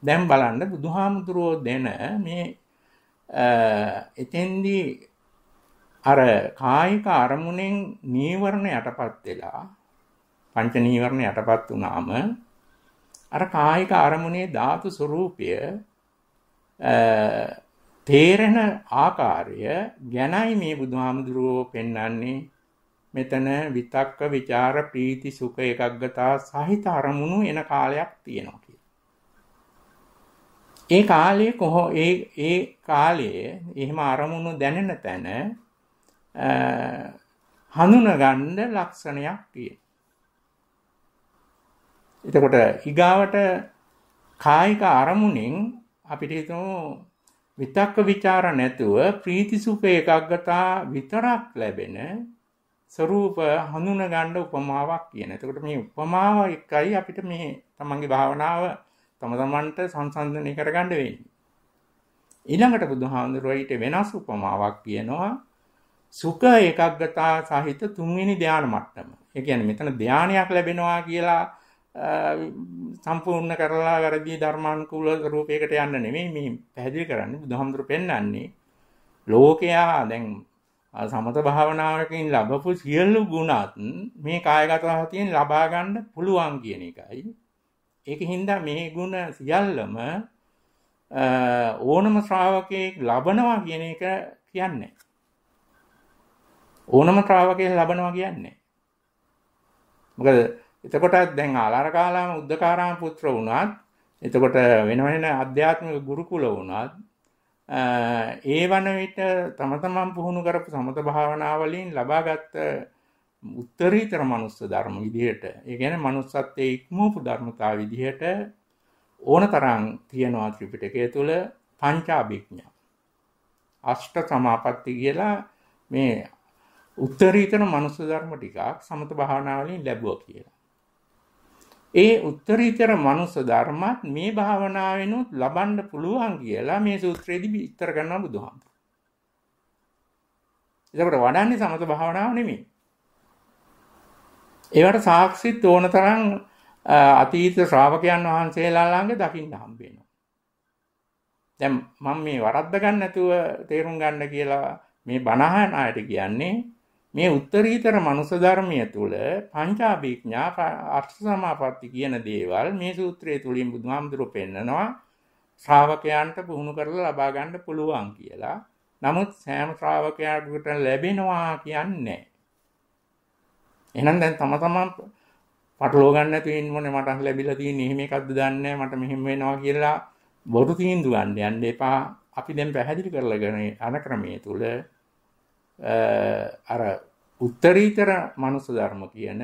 [SPEAKER 1] දැන් බලන්න බුදුහාමුදුරෝ දෙන මේ එතෙන්දී අර කායික අරමුණෙන් නීවරණ යටපත් වෙලා පංච නීවරණ යටපත් වුණාම අර කායික අරමුණේ ධාතු ස්වરૂපය තේරෙන ආකාරය ගැනයි මේ බුදුහාමුදුරුවෝ පෙන්වන්නේ මෙතන විතක්ක ਵਿਚාර ප්‍රීති සුඛ එකග්ගතා සහිත අරමුණු එන කාලයක් තියෙනවා කියලා. ඒ කාලයේ කොහො ඒ ඒ කාලයේ එහෙම අරමුණු දැනෙන තැන හඳුනගන්න ලක්ෂණයක් තිය. එතකොට ඉගාවට කායික අරමුණෙන් අපිට හිතමු විතක්ක ਵਿਚාර නැතුව ප්‍රීතිසුඛ එකග්ගතා විතරක් ලැබෙන ස්වરૂප හඳුනගන්න උපමාවක් කියන. එතකොට මේ උපමාව එකයි අපිට මේ තමන්ගේ භාවනාව තම තමන්ට සංසන්දනය කරගන්න වෙන්නේ. ඊළඟට බුදුහාඳුරුවෝ ඊට වෙනස් උපමාවක් කියනවා සුඛ ඒකග්ගතා සහිත තුන්වෙනි ධාන මට්ටම. ඒ කියන්නේ මෙතන ධානයක් ලැබෙනවා කියලා සම්පූර්ණ කරලා වැඩි ධර්මානුකූල රූපයකට යන්න නෙමෙයි මේ පැහැදිලි කරන්නේ බුදුහාමුදුරු පෙන්වන්නේ ලෝකයා දැන් සමත භාවනාවකින් ලැබපු සියලු ගුණත් මේ කායගත සතියෙන් ලබා ගන්න පුළුවන් කියන එකයි. ඒකින් දා මේ ගුණ සියල්ලම ඕනම ශ්‍රාවකයෙක් ලබනවා කියන එක කියන්නේ. ඕනම ශ්‍රාවකයෙක් ලබනවා කියන්නේ. මොකද එතකොට දැන් ආලාරකාලාම උද්දකාරාම පුත්‍ර වුණත් එතකොට වෙන වෙන අධ්‍යාත්මික ගුරුකුල වුණත් ඒ වන විට තම තමන් පුහුණු කරපු සමත භාවනාවලින් ලබාගත් උත්තරීතර මනුස්ස ධර්ම විදිහට ඒ කියන්නේ manussත්වයේ ඉක්මවපු ධර්මතා විදිහට ඕන තරම් තියනවා ත්‍රිපිටකය තුල පංචාභිඥා අෂ්ට සමාපatti කියලා මේ උත්තරීතර මනුස්ස ධර්ම ටිකක් සමත භාවනාවලින් ලැබුවා කියලා. ඒ උත්තරීතර මනුස්ස ධර්මත් මේ භාවනාවෙනුත් ලබන්න පුළුවන් කියලා මේ සූත්‍රයේදී විස්තර කරනවා බුදුහාමුදුරුවෝ. ඒකට වඩන්නේ සමත භාවනාව නෙමෙයි. ඒවට සාක්ෂිත් ඕන තරම් අතීත ශ්‍රාවකයන් වහන්සේලා ළඟ දකින්න හම්බ වෙනවා. දැන් මම මේ වරද්ද ගන්න නැතුව තේරුම් ගන්න කියලා මේ බණහන් ආයත කියන්නේ මේ උත්තරීතර මනුස ධර්මය තුළ පංචාභිඥා අර්ථ සමාපatti කියන දේවල් මේ සූත්‍රය තුළින් බුදුහාමුදුරු පෙන්නනවා ශ්‍රාවකයන්ට පුහුණු කරලා ලබා ගන්න පුළුවන් කියලා. නමුත් සෑම ශ්‍රාවකයාට ලැබෙනවා කියන්නේ එහෙනම් දැන් තම තමන් පටලෝ ගන්න නැතුව ඉන්නෝනේ මට ලැබිලා තියෙන එහෙම එකක්ද දන්නේ මට මෙහෙම වෙනවා කියලා බොරු තීන්දුව ගන්න යන්න එපා. අපි දැන් පැහැදිලි කරලා ගන්නේ අන ක්‍රමයේ තුල අර උත්තරීතර මනුස ධර්ම කියන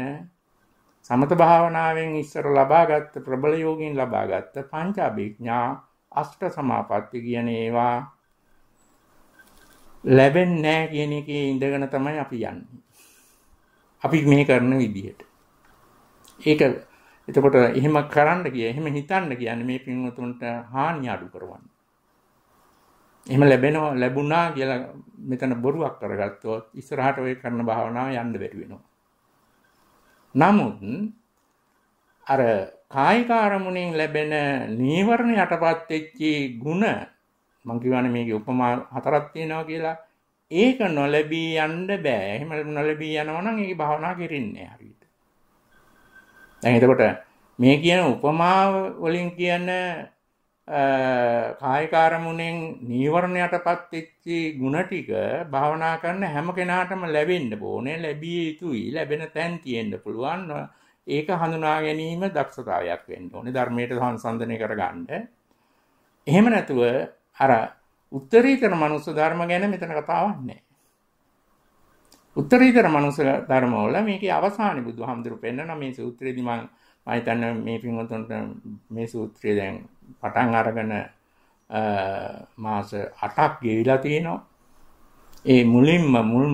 [SPEAKER 1] සමත භාවනාවෙන් ඉස්සර ලබාගත්ත ප්‍රබල යෝගින් ලබාගත්ත පංචාභිඥා අෂ්ට සමාපatti කියන ඒවා ලැබෙන්නේ නැහැ කියන එකේ ඉඳගෙන තමයි අපි යන්නේ. අපි මේ කරන විදිහට. ඒක එතකොට එහෙම කරන්න ගිය, එහෙම හිතන්න කියන්නේ මේ පින්වතුන්ට හානි අඩු කරවන්න. එහෙම ලැබෙනවා ලැබුණා කියලා මෙතන බොරුවක් කරගත්තොත් ඉස්සරහට ඔය කරන භාවනාව යන්න බැරි වෙනවා. නමුත් අර කායික අරමුණෙන් ලැබෙන නීවරණ යටපත් වෙච්ච ගුණ මම කියවනේ මේකේ උපමා හතරක් තියෙනවා කියලා ඒක නොලැබී යන්න බෑ. එහෙම නොලැබී යනවා නම් ඒක භාවනා කෙරෙන්නේ හරියට. දැන් එතකොට මේ කියන උපමා වලින් කියන කායිකාරමුණෙන් නීවරණයට පත්තිච්චි ගුණටික භාවනා කරන්න හැම කෙනාටම ලැබෙන්න්න බෝනේ ලැබිය යුතුයි ලැබෙන තැන් තියෙන්න්න පුළුවන් ඒක හඳුනා ගැනීම දක්ෂතාවයක් වෙන්න ඕනේ ධර්මයට සංසන්ධනය කරගන්න. එහෙම නැතුව අර උත්තරීතර මනුස්ස ධර්ම ගැන මෙතන කතාවක් නැහැ. උත්තරීතර මනුස්ස ධර්ම වල මේකේ අවසානයේ බුදුහාමුදුරු පෙන්නන මේ සූත්‍රයේදී මම මහිතන්න මේ පින්වතුන්ට මේ සූත්‍රය දැන් පටන් අරගෙන මාස අටක් ගෙවිලා තියෙනවා ඒ මුලින්ම මුල්ම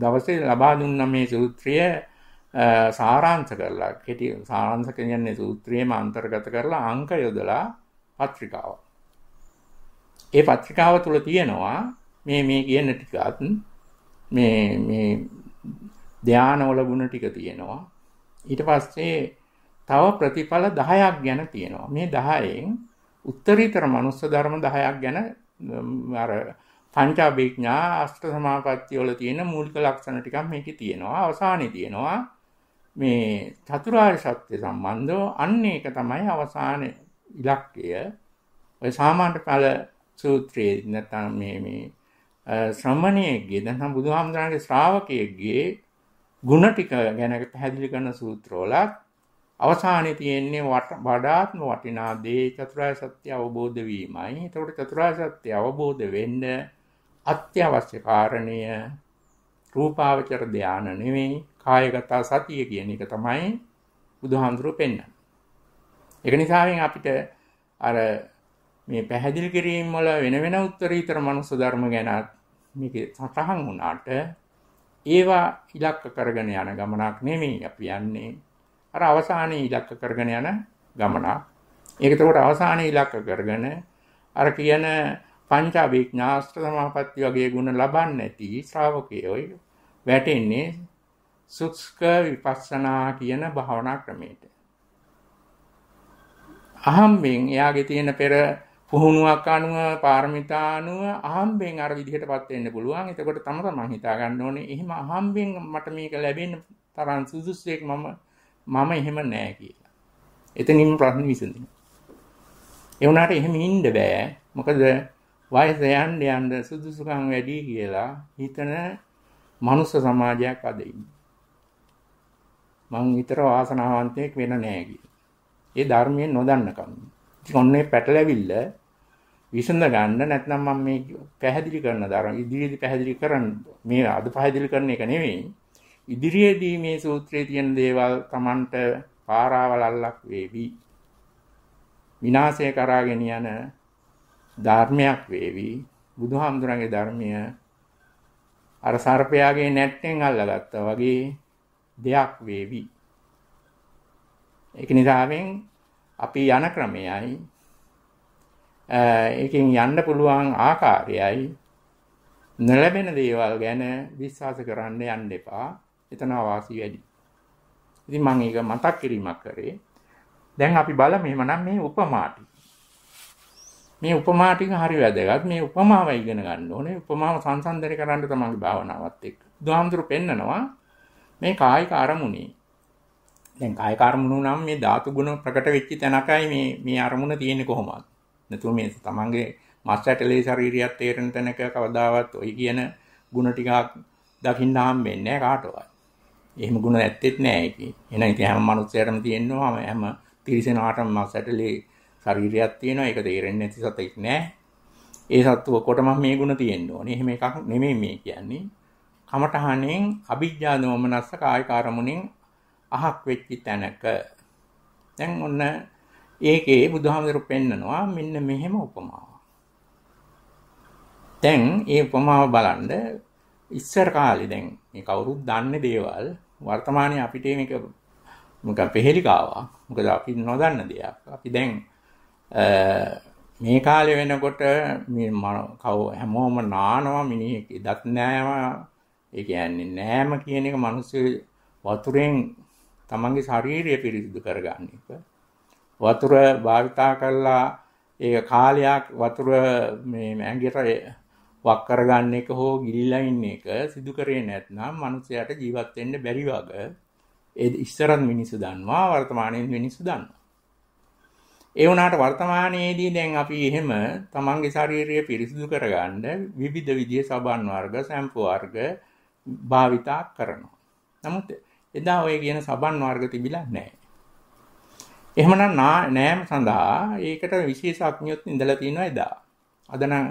[SPEAKER 1] දවසේ ලබා දුන්න මේ සූත්‍රය සාරාංශ කරලා කෙටි සාරාංශ කියන්නේ සූත්‍රයේම අන්තර්ගත කරලා අංක යොදලා පත්‍රිකාව. ඒ පත්‍රිකාව තුල තියෙනවා මේ මේ කියන ටිකත් මේ මේ ධානවල ಗುಣ ටික තියෙනවා. ඊට පස්සේ තව ප්‍රතිඵල 10ක් ගැන තියෙනවා. මේ 10න් උත්තරීතර මනුස්ස ධර්ම 10ක් ගැන අර පංචාභිඥා අෂ්ට සමාපatti වල තියෙන මූලික ලක්ෂණ ටිකක් මේකේ තියෙනවා. අවසානයේ තියෙනවා මේ චතුරාර්ය සත්‍ය සම්බන්ධව අන්න ඒක තමයි අවසාන ඉලක්කය. ඔය සාමාන්‍ය ඵල සූත්‍රයේ නැත්නම් මේ මේ ශ්‍රමණයේගේ නැත්නම් බුදුහාමුදුරන්ගේ ශ්‍රාවකයේගේ ಗುಣ ටික ගැන පැහැදිලි කරන සූත්‍රවලත් අවසානයේ තියෙන්නේ වඩාත්ම වටිනා දේ චතුරාර්ය සත්‍ය අවබෝධ වීමයි. එතකොට චතුරාර්ය සත්‍ය අවබෝධ වෙන්න අත්‍යවශ්‍ය කාරණය රූපාවචර ධානය නෙවෙයි කායගත සතිය කියන එක තමයි බුදුහාමුදුරුවෝ පෙන්වන්නේ. ඒක නිසාවෙන් අපිට අර මේ පැහැදිලි කිරීම වල වෙන වෙන උත්තරීතර මනුස්ස ධර්ම ගැන මේක සටහන් වුණාට ඒවා ඉලක්ක කරගෙන යන ගමනක් නෙමෙයි අපි යන්නේ අර අවසානයේ ඉලක්ක කරගෙන යන ගමනක්. ඒක එතකොට අවසානයේ ඉලක්ක කරගෙන අර කියන පංචාභිඥාස්ත්‍ර සමාපatti වගේ ගුණ ලබන්නේ නැති ශ්‍රාවකයෝයි වැටෙන්නේ සුක්ෂක විපස්සනා කියන භාවනා ක්‍රමයට. අහම්බෙන් එයාගේ තියෙන පෙර පුහුණුවක් අනුව පාරමිතා අනුව අහම්බෙන් අර විදිහටපත් වෙන්න පුළුවන්. එතකොට තම තමන් හිතා ගන්න ඕනේ. එහෙම අහම්බෙන් මට මේක ලැබෙන්න තරම් සුදුසුෙක් මම මම එහෙම නෑ කියලා. එතනින් ප්‍රශ්න විසඳෙනවා. ඒ වුණාට එහෙම ඉන්න බෑ. මොකද වයස යන්න යන්න සුදුසුකම් වැඩි කියලා හිතන මනුස්ස සමාජයක් අද ඉන්නේ. මං විතර වාසනාවන්තයෙක් වෙන නෑ කියලා. ඒ ධර්මයෙන් නොදන්න කම. ඉතින් ඔන්නේ පැටලවිල්ල විසඳ ගන්න නැත්නම් මම මේ පැහැදිලි කරන ධර්ම ඉදිරියේදී පැහැදිලි කරන්න මේ අද පැහැදිලි කරන එක නෙවෙයි ඉදිරියේදී මේ සූත්‍රයේ තියෙන දේවල් Tamanට පාරාවල් අල්ලක් වේවි. විනාශය කරා ගෙනියන ධර්මයක් වේවි. බුදුහාමුදුරන්ගේ ධර්මය අර සර්පයාගේ නැට්ටෙන් අල්ලගත්තා වගේ දෙයක් වේවි. ඒක නිසාවෙන් අපි යන ක්‍රමයයි ඒකෙන් යන්න පුළුවන් ආකාරයයි නොලැබෙන දේවල් ගැන විශ්වාස කරන්න යන්න එපා. එතනවා වාසි වැඩි. ඉතින් මම ඒක මතක් කිරීමක් කරේ. දැන් අපි බලමු එහෙමනම් මේ උපමා ටික. මේ උපමා ටික හරි වැදගත්. මේ උපමාව ඉගෙන ගන්න ඕනේ. උපමාව සංසන්දනය කරන්න තමයි භාවනාවත් එක්ක. බුදුහාමුදුරු පෙන්නනවා මේ කායික අරමුණේ. දැන් කායික අරමුණු නම් මේ ධාතු ගුණ ප්‍රකට වෙච්ච තැනකයි මේ මේ අරමුණ තියෙන්නේ කොහොමද? නැතු මේ තමන්ගේ මස්සටලේ ශරීරියත් තේරෙන තැනක කවදාවත් ඔයි කියන ಗುಣ ටිකක් දකින්න හම්බෙන්නේ නැහැ කාටවත්. එහෙම ಗುಣ නැත්තේත් නෑ ඒකේ. එහෙනම් ඉතින් හැම මනුස්සයරම තියෙනවා හැම තිරිසනාටම මාසටලේ ශරීරයක් තියෙනවා. ඒක තේරෙන්නේ නැති සතෙක් නෑ. ඒ සත්තු ඔකොටම මේ ಗುಣ තියෙන්න ඕනේ. එහෙම එකක් නෙමෙයි මේ කියන්නේ. කමඨහණෙන් අභිජ්ජා දෝමනස්ස කායික අරමුණෙන් අහක් වෙච්ච තැනක දැන් ඔන්න ඒකේ බුදුහාමඳුරු පෙන්නනවා මෙන්න මෙහෙම උපමාවක්. දැන් ඒ උපමාව බලන්න ඉස්සර කාලේ දැන් මේ කවුරුත් දන්නේ දේවල් වර්තමානයේ අපිට මේක මොකක් පෙහෙලිකාවක්. මොකද අපි නොදන්න දෙයක්. අපි දැන් මේ කාලේ වෙනකොට මේ කව හැමෝම නානවා මිනිහෙක් ඉදත් නෑවා. ඒ කියන්නේ නෑම කියන එක මිනිස්සු වතුරෙන් තමන්ගේ ශාරීරිය පිරිසිදු කරගන්න එක. වතුර භාවිතා කරලා ඒ කාලයක් වතුර මේ ඇඟට වක් කරගන්න එක හෝ ගිලිලා ඉන්න එක සිදු කරේ නැත්නම් මිනිසයාට ජීවත් වෙන්න බැරි වගේ ඒ ඉස්සරන් මිනිස්සු දන්නවා වර්තමානයේ මිනිස්සු දන්නවා. ඒ වුණාට වර්තමානයේදී දැන් අපි එහෙම තමන්ගේ ශාරීරිය පිරිසිදු කරගන්න විවිධ විදිය සබන් වර්ග, සැම්පු වර්ග භාවිතා කරනවා. නමුත් එදා ඔය කියන සබන් වර්ග තිබිලා නැහැ. එහෙමනම් නෑම සඳහා ඒකට විශේෂඥයොත් ඉඳලා තියෙනවා එදා. අද නම්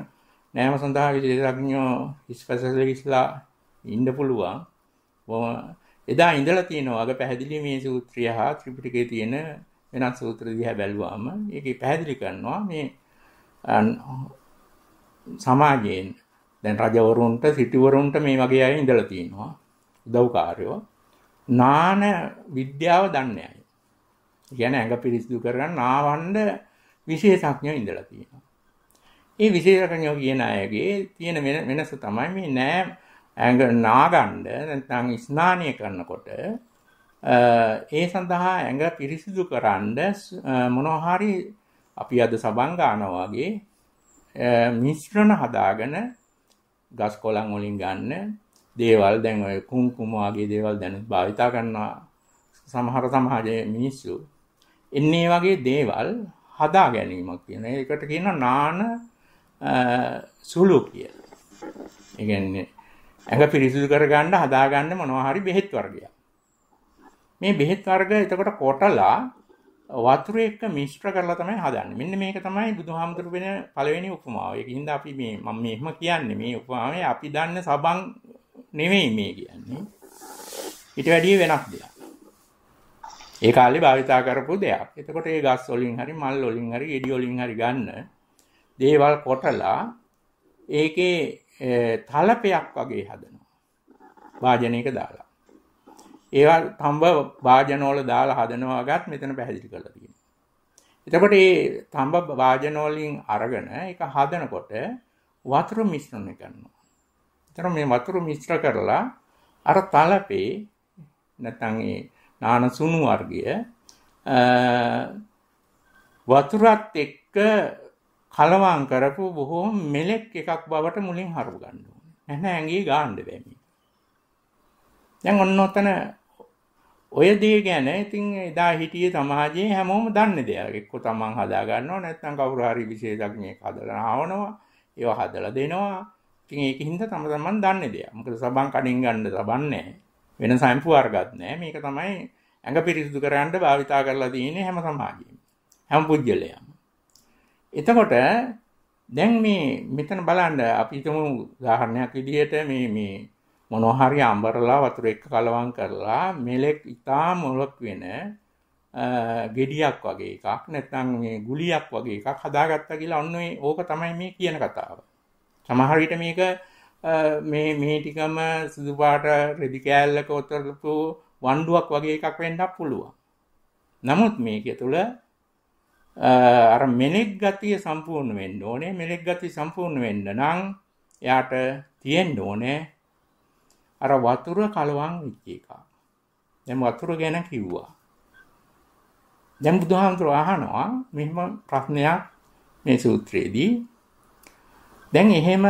[SPEAKER 1] නෑම සඳහා විශේෂඥයෝ ඉස්පසලවිස්ලා ඉන්න පුළුවන්. බොහොම එදා ඉඳලා තියෙනවා අග පැහැදිලි මේ සූත්‍රය හා ත්‍රිපිටකයේ තියෙන වෙනත් සූත්‍ර දිහා බැලුවාම ඒකේ පැහැදිලි කරනවා මේ සමාජයෙන් දැන් රජවරුන්ට සිටුවරුන්ට මේ වගේ අය ඉඳලා තියෙනවා උදව්කාරයෝ නාන විද්‍යාව දන්නේ අය. කියන්නේ ඇඟ පිරිසිදු කරගන්න නාවන්න විශේෂඥයෝ ඉඳලා තියෙනවා. ඒ විශේෂඥයෝ කියන අයගේ තියෙන වෙනස තමයි මේ නෑ ඇඟ නාගන්න නැත්නම් ස්නානය කරනකොට ඒ සඳහා ඇඟ පිරිසිදු කරන්න මොනවා අපි අද සබන් ගන්නවා වගේ මිශ්‍රණ හදාගෙන ගස් කොළන් වලින් ගන්න දේවල් දැන් ඔය කුංකුම වගේ දේවල් දැන් භාවිතා කරනවා සමහර සමාජයේ මිනිස්සු එන්නේ වගේ දේවල් හදා ගැනීමක් කියන ඒකට කියන නාන සුළු කියන. ඒ කියන්නේ ඇඟ පිරිසිදු කරගන්න හදාගන්න මොනවා හරි බෙහෙත් වර්ගයක්. මේ බෙහෙත් වර්ග එතකොට කොටලා වතුර එක්ක මිශ්‍ර කරලා තමයි හදන්නේ. මෙන්න මේක තමයි බුදුහාමුදුරු වෙන පළවෙනි උපමාව. ඒක හින්දා අපි මේ මම මෙහෙම කියන්නේ මේ උපමාවේ අපි දන්න සබන් නෙමෙයි මේ කියන්නේ. ඊට වැඩිය වෙනස් දෙයක්. ඒ කාලේ භාවිතා කරපු දෙයක්. එතකොට ඒ ගස් වලින් හරි මල් වලින් හරි ගෙඩි වලින් හරි ගන්න දේවල් කොටලා ඒකේ තලපයක් වගේ හදනවා භාජනයක දාලා ඒවා තඹ භාජනවල දාලා හදනවා ගත් මෙතන පැහැදිලි කරලා තියෙනවා එතකොට මේ තඹ භාජනවලින් අරගෙන ඒක හදනකොට වතුර මිශ්‍රණය කරනවා එතන මේ වතුර මිශ්‍ර කරලා අර තලපේ නැත්නම් ඒ නාන සුණු වර්ගය වතුරත් එක්ක කලවාන් කරපු බොහෝ මෙලෙක් එකක් බවට මුලින් හරු ගන්න ඕනේ. නැහැ ඇඟේ ගාන්න බැමි. දැන් ඔන්න ඔතන ඔය දේ ගැන ඉතින් එදා හිටියේ සමාජයේ හැමෝම දන්න දෙයක්. එක්ක තමන් හදා ගන්නවා නැත්නම් කවුරු හරි විශේෂඥයෙක් හදලා ආවනවා. ඒවා හදලා දෙනවා. ඉතින් ඒකින් තම තමන් දන්න දෙයක්. මොකද සබන් කඩින් ගන්න සබන් නැහැ. වෙන සම්පු වර්ගත් නැහැ. මේක තමයි ඇඟ පිරිසිදු කරගන්න භාවිතා කරලා තියෙන්නේ හැම සමාජෙම. හැම පුජ්‍යලයම. එතකොට දැන් මේ මෙතන බලන්න අපි හිතමු උදාහරණයක් විදිහට මේ මේ මොනවා හරි අඹරලා වතුර එක්ක කලවම් කරලා මෙලෙක් ඉතාම මොලක් වෙන ගෙඩියක් වගේ එකක් නැත්නම් මේ ගුලියක් වගේ එකක් හදාගත්තා කියලා ඔන්න ඕක තමයි මේ කියන කතාව. සමහර විට මේක මේ මේ ටිකම සුදු පාට රෙදි කෑල්ලක උතරපු වණ්ඩුවක් වගේ එකක් වෙන්නත් පුළුවන්. නමුත් මේක තුළ අර මෙලෙක් ගතිය සම්පූර්ණ වෙන්න ඕනේ මෙලෙක් ගතිය සම්පූර්ණ වෙන්න නම් එයාට තියෙන්න ඕනේ අර වතුර කලවම් වෙච්ච එක. දැන් වතුර ගැන කිව්වා. දැන් බුදුහාමුදුර අහනවා මෙහෙම ප්‍රශ්නයක් මේ සූත්‍රයේදී. දැන් එහෙම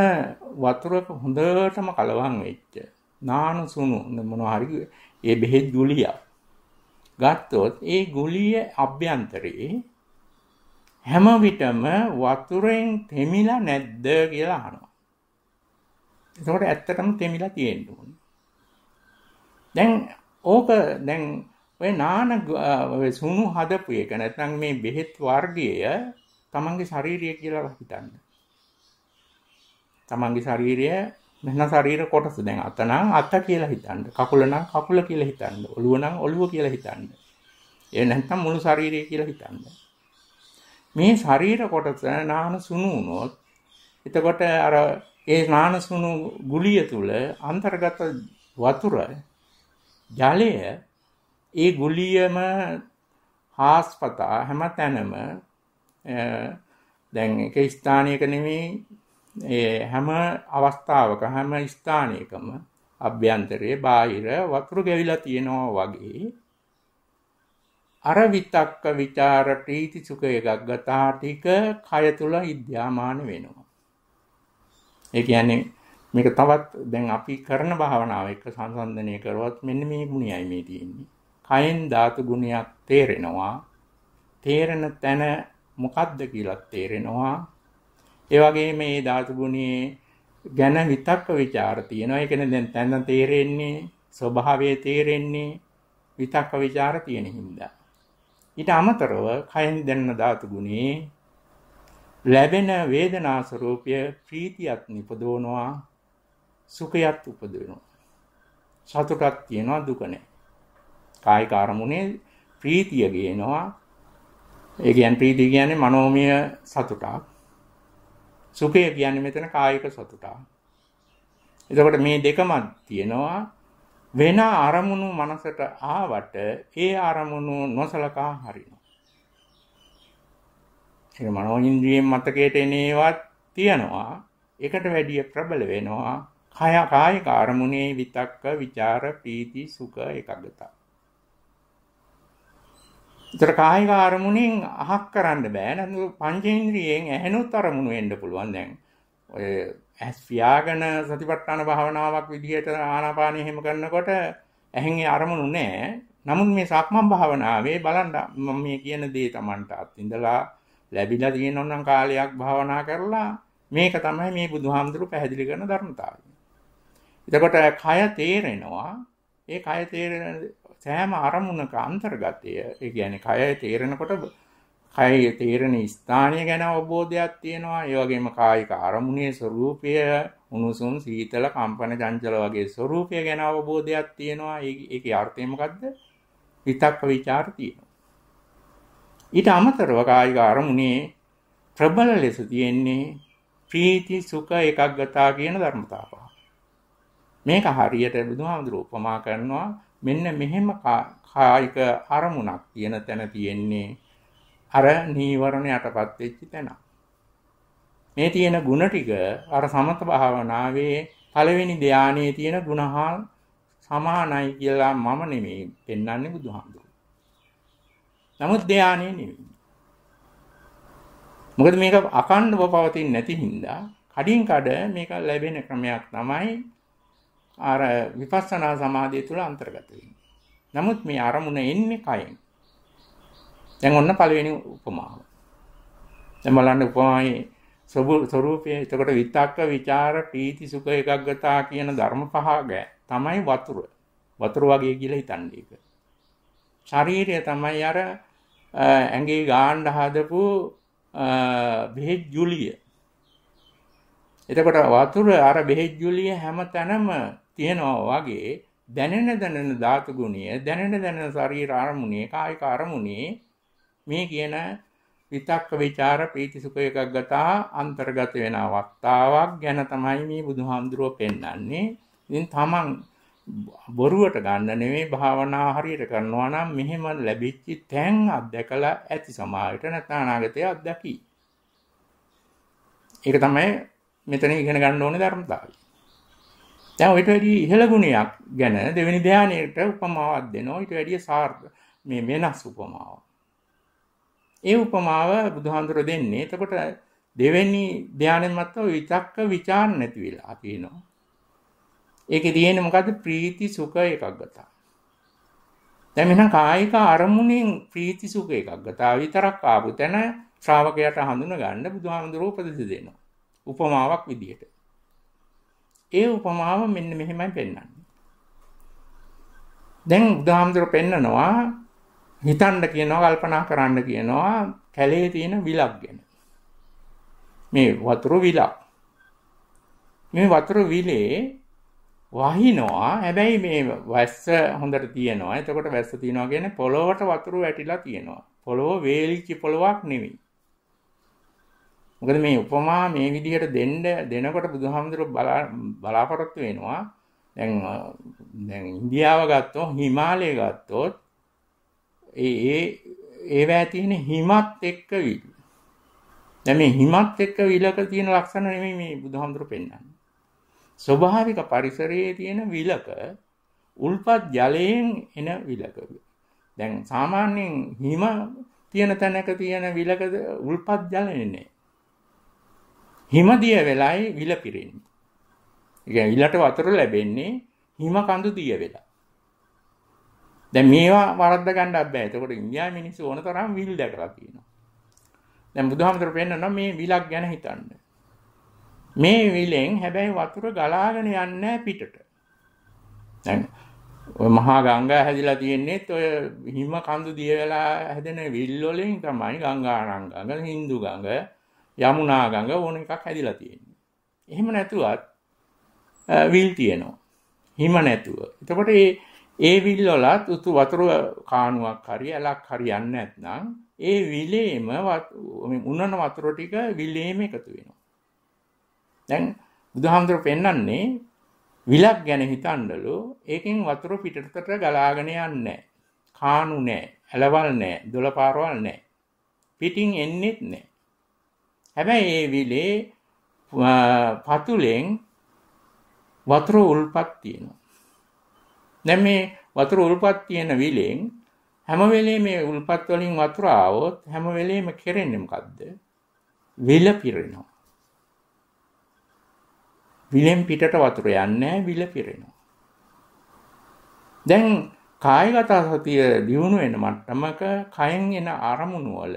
[SPEAKER 1] වතුර හොඳටම කලවම් වෙච්ච නානු සුණු මොනවා හරි ඒ බෙහෙත් ගුලියක් ගත්තොත් ඒ ගුලිය අභ්‍යන්තරේ හැම විටම වතුරෙන් තෙමිලා නැද්ද කියලා අහනවා. එතකොට ඇත්තටම තෙමිලා තියෙන්න ඕනේ. දැන් ඕක දැන් ඔය නාන සුණු හදපු එක නැත්නම් මේ බෙහෙත් වර්ගය තමන්ගේ ශරීරය කියලා හිතන්න. තමන්ගේ ශරීරය මෙන්න ශරීර කොටස දැන් අත නම් අත කියලා හිතන්න. කකුල නම් කකුල කියලා හිතන්න. ඔළුව නම් ඔළුව කියලා හිතන්න. ඒ නැත්නම් මුළු ශරීරය කියලා හිතන්න. මේ ශරීර කොටස නාන සුණු වුණොත් එතකොට අර ඒ නාන සුණු ගුලිය තුල අන්තර්ගත වතුර ජලය ඒ ගුලියම හාස්පතා හැම තැනම දැන් එක ස්ථානයක නෙමෙයි ඒ හැම අවස්ථාවක හැම ස්ථානයකම අභ්‍යන්තරයේ බාහිර වතුර ගැවිලා තියෙනවා වගේ අර විතක්ක ਵਿਚාර ප්‍රීති සුඛ එකක් ගතා ටික කය තුල ඉද්‍යාමාන වෙනවා. ඒ කියන්නේ මේක තවත් දැන් අපි කරන භාවනාව එක්ක සංසන්දනය කරුවත් මෙන්න මේ ගුණයයි මේ තියෙන්නේ. කයෙන් ධාතු ගුණයක් තේරෙනවා. තේරෙන තැන මොකද්ද කියලා තේරෙනවා. ඒ වගේම මේ ධාතු ගුණයේ ගැන විතක්ක ਵਿਚාර තියෙනවා. ඒ කියන්නේ දැන් තැන තේරෙන්නේ ස්වභාවය තේරෙන්නේ විතක්ක ਵਿਚාර තියෙන හින්දා. ඊට අමතරව කයෙන් දැනෙන ධාතු ගුණේ ලැබෙන වේදනා ස්වરૂපය ප්‍රීතියත් නිපදවනවා සුඛයත් උපදවනවා සතුටක් තියෙනවා දුක නැහැ. කායික අරමුණේ ප්‍රීතිය ගේනවා. ඒ කියන්නේ ප්‍රීතිය කියන්නේ මනෝමය සතුටක්. සුඛය කියන්නේ මෙතන කායික සතුටක්. එතකොට මේ දෙකම තියෙනවා. වෙන අරමුණු මනසට ආවට ඒ අරමුණු නොසලකා හරිනවා. ඒ මනෝඉන්ද්‍රියෙන් මතකයට එන ඒවත් තියෙනවා. ඒකට වැඩිය ප්‍රබල වෙනවා. කය කායික අරමුණේ විතක්ක, ਵਿਚාර, ප්‍රීති, සුඛ එකඟතා. ඒතර කායික අරමුණෙන් අහක් කරන්න බෑ. නේද? පංචේන්ද්‍රියෙන් ඇහෙනුත් අරමුණු වෙන්න පුළුවන් දැන්. ඔය ඇස් පියාගෙන සතිපට්ඨාන භාවනාවක් විදිහට ආනාපානෙ හිම කරනකොට ඇහෙන් අරමුණු නැහැ. නමුත් මේ සක්මන් භාවනාවේ බලන්න මම මේ කියන දේ Tamanට අත්විඳලා ලැබිලා තියෙනවා නම් කාලයක් භාවනා කරලා මේක තමයි මේ බුදුහාමුදුරු පැහැදිලි කරන ධර්මතාවය. එතකොට කය තේරෙනවා. ඒ කය තේරෙන සෑම අරමුණක අන්තර්ගතය, ඒ කියන්නේ කය තේරෙනකොට කයේ තීරණ ස්ථානය ගැන අවබෝධයක් තියෙනවා. ඒ වගේම කායික අරමුණේ ස්වરૂපය උණුසුම් සීතල කම්පන චංචල වගේ ස්වરૂපය ගැන අවබෝධයක් තියෙනවා. ඒකේ අර්ථය මොකද්ද? විතක්ක ਵਿਚාර තියෙනවා. ඊට අමතරව කායික අරමුණේ ප්‍රබල ලෙස තියෙන්නේ ප්‍රීති සුඛ එකග්ගතා කියන ධර්මතාව පහ. මේක හරියට බුදුහාමුදුරු උපමා කරනවා මෙන්න මෙහෙම කායික අරමුණක් කියන තැන තියෙන්නේ අර නීවරණයටපත් වෙච්ච තැන. මේ තියෙන ಗುಣ ටික අර සමත භාවනාවේ පළවෙනි ධානයේ තියෙන ಗುಣහා සමානයි කියලා මම නෙමෙයි පෙන්වන්නේ බුදුහාමුදුරුවෝ. නමුත් ධානයේ නෙමෙයි. මොකද මේක අකණ්ඩව පවතින්නේ නැති හින්දා කඩින් කඩ මේක ලැබෙන ක්‍රමයක් තමයි අර විපස්සනා සමාධිය තුළ අන්තර්ගත වෙන්නේ. නමුත් මේ අරමුණ එන්නේ කයෙන්. දැන් ඔන්න පළවෙනි උපමාව. දැන් බලන්න උපමාවේ ස්වરૂපයේ එතකොට විතක්ක, ਵਿਚාර, ප්‍රීති, සුඛ, එකග්ගතා කියන ධර්ම පහ තමයි වතුර. වතුර වගේ කියලා හිතන්නේ ඒක. ශරීරය තමයි අර ඇඟේ ගාන්න හදපු බෙහෙත් ජුලිය. එතකොට වතුර අර බෙහෙත් ජුලිය හැමතැනම තියෙනවා වගේ දැනෙන දැනෙන ධාතු ගුණය දැනෙන දැනෙන ශරීර අරමුණේ කායික අරමුණේ මේ කියන විතක්ක ਵਿਚාර ප්‍රීති සුඛ එකග්ගතා අන්තර්ගත වෙන අවස්ථාවක් ගැන තමයි මේ බුදුහාමුදුරුව පෙන්වන්නේ. ඉතින් තමන් බොරුවට ගන්න නෙමෙයි භාවනා හරියට කරනවා නම් මෙහෙම ලැබිච්ච තැන් අත්දකලා ඇති සමාවිත නැත්නම් අනාගතයේ අත්දකි. ඒක තමයි මෙතන ඉගෙන ගන්න ඕනේ ධර්මතාවය. දැන් ඊට වැඩි ඉහළ ගුණයක් ගැන දෙවෙනි ධානයේට උපමාවක් දෙනවා. ඊට වැඩි සාර්ථක මේ වෙනස් උපමාවක්. ඒ උපමාව බුදුහාඳුර දෙන්නේ. එතකොට දෙවෙනි ධානයෙන් මත්තව විතක්ක ਵਿਚාර නැති වෙලා අපි එනවා. ඒකේ තියෙන්නේ මොකද්ද? ප්‍රීති සුඛ එකක් ගතා. දැන් මෙන්න කායික අරමුණෙන් ප්‍රීති සුඛ එකක් ගතා විතරක් ආපු තැන ශ්‍රාවකයාට හඳුන ගන්න බුදුහාඳුර උපදෙස් දෙනවා. උපමාවක් විදියට. ඒ උපමාව මෙන්න මෙහෙමයි පෙන්වන්නේ. දැන් බුදුහාමුදුර පෙන්නනවා හිතන්න කියනවා කල්පනා කරන්න කියනවා කැලේ තියෙන විලක් ගැන. මේ වතුර විලක්. මේ වතුර විලේ වහිනවා. හැබැයි මේ වැස්ස හොඳට තියෙනවා. එතකොට වැස්ස තියෙනවා කියන්නේ පොළොවට වතුර වැටිලා තියෙනවා. පොළොව වේලිච්ච පොළොවක් නෙවෙයි. මොකද මේ උපමා මේ විදිහට දෙන්න දෙනකොට බුදුහාමුදුරුවෝ බලාපොරොත්තු වෙනවා. දැන් දැන් ඉන්දියාව ගත්තොත් හිමාලය ගත්තොත් ඒ ඒ ඒවෑ තියෙන හිමත් එක්ක විල්. දැන් මේ හිමත් එක්ක විලක තියෙන ලක්ෂණ නෙමෙයි මේ බුදුහාමුදුරු පෙන්වන්නේ. ස්වභාවික පරිසරයේ තියෙන විලක උල්පත් ජලයෙන් එන විලක. දැන් සාමාන්‍යයෙන් හිම තියෙන තැනක තියෙන විලක උල්පත් ජලයනේ. හිමදිය වෙලයි විල පිරෙන්නේ. ඒ කියන්නේ විලට වතුර ලැබෙන්නේ හිම කඳු දිය වෙලා. දැන් මේවා වරද්ද ගන්නත් බෑ. එතකොට ඉන්දියාවේ මිනිස්සු ඕන තරම් විල් දැකලා තියෙනවා. දැන් බුදුහාමතර පෙන්නනවා මේ විලක් ගැන හිතන්න. මේ විලෙන් හැබැයි වතුර ගලාගෙන යන්නේ පිටට. දැන් ඔය මහා ගංගා හැදිලා තියෙන්නේත් ඔය හිම කඳු දිය වෙලා හැදෙන විල් වලින් තමයි ගංගා නංගඟ, හින්දු ගඟ, යමුනා ගඟ ඕන එකක් හැදිලා තියෙන්නේ. එහෙම නැතුවත් විල් තියෙනවා. හිම නැතුව. එතකොට මේ ඒ විල්ලොලත් උතු වතුර කානුවක් හරි ඇලක් හරියන්න ඇත්නම් ඒ විලේම උන්නන වතුර ටික විලේම එකතු වෙනවා. දැන් බුදුහාමුදුර පෙන්වන්නේ විලක් ගැන හිතන්නලු ඒකෙන් වතුර පිටතට ගලාගෙන යන්නේ කානු නෑ, ඇලවල් නෑ, දොළපාරවල් නෑ. පිටින් එන්නෙත් නෑ. හැබැයි ඒ විලේ පතුලෙන් වතුර උල්පත් තියෙනවා. දැන් මේ වතුර උල්පත් තියෙන විලෙන් හැම වෙලේම මේ උල්පත් වලින් වතුර આવොත් හැම වෙලේම කෙරෙන්නේ මොකද්ද? විල පිරෙනවා. විලෙන් පිටට වතුර යන්නේ විල පිරෙනවා. දැන් කායගත සතිය දියුණු වෙන මට්ටමක කයෙන් එන අරමුණු වල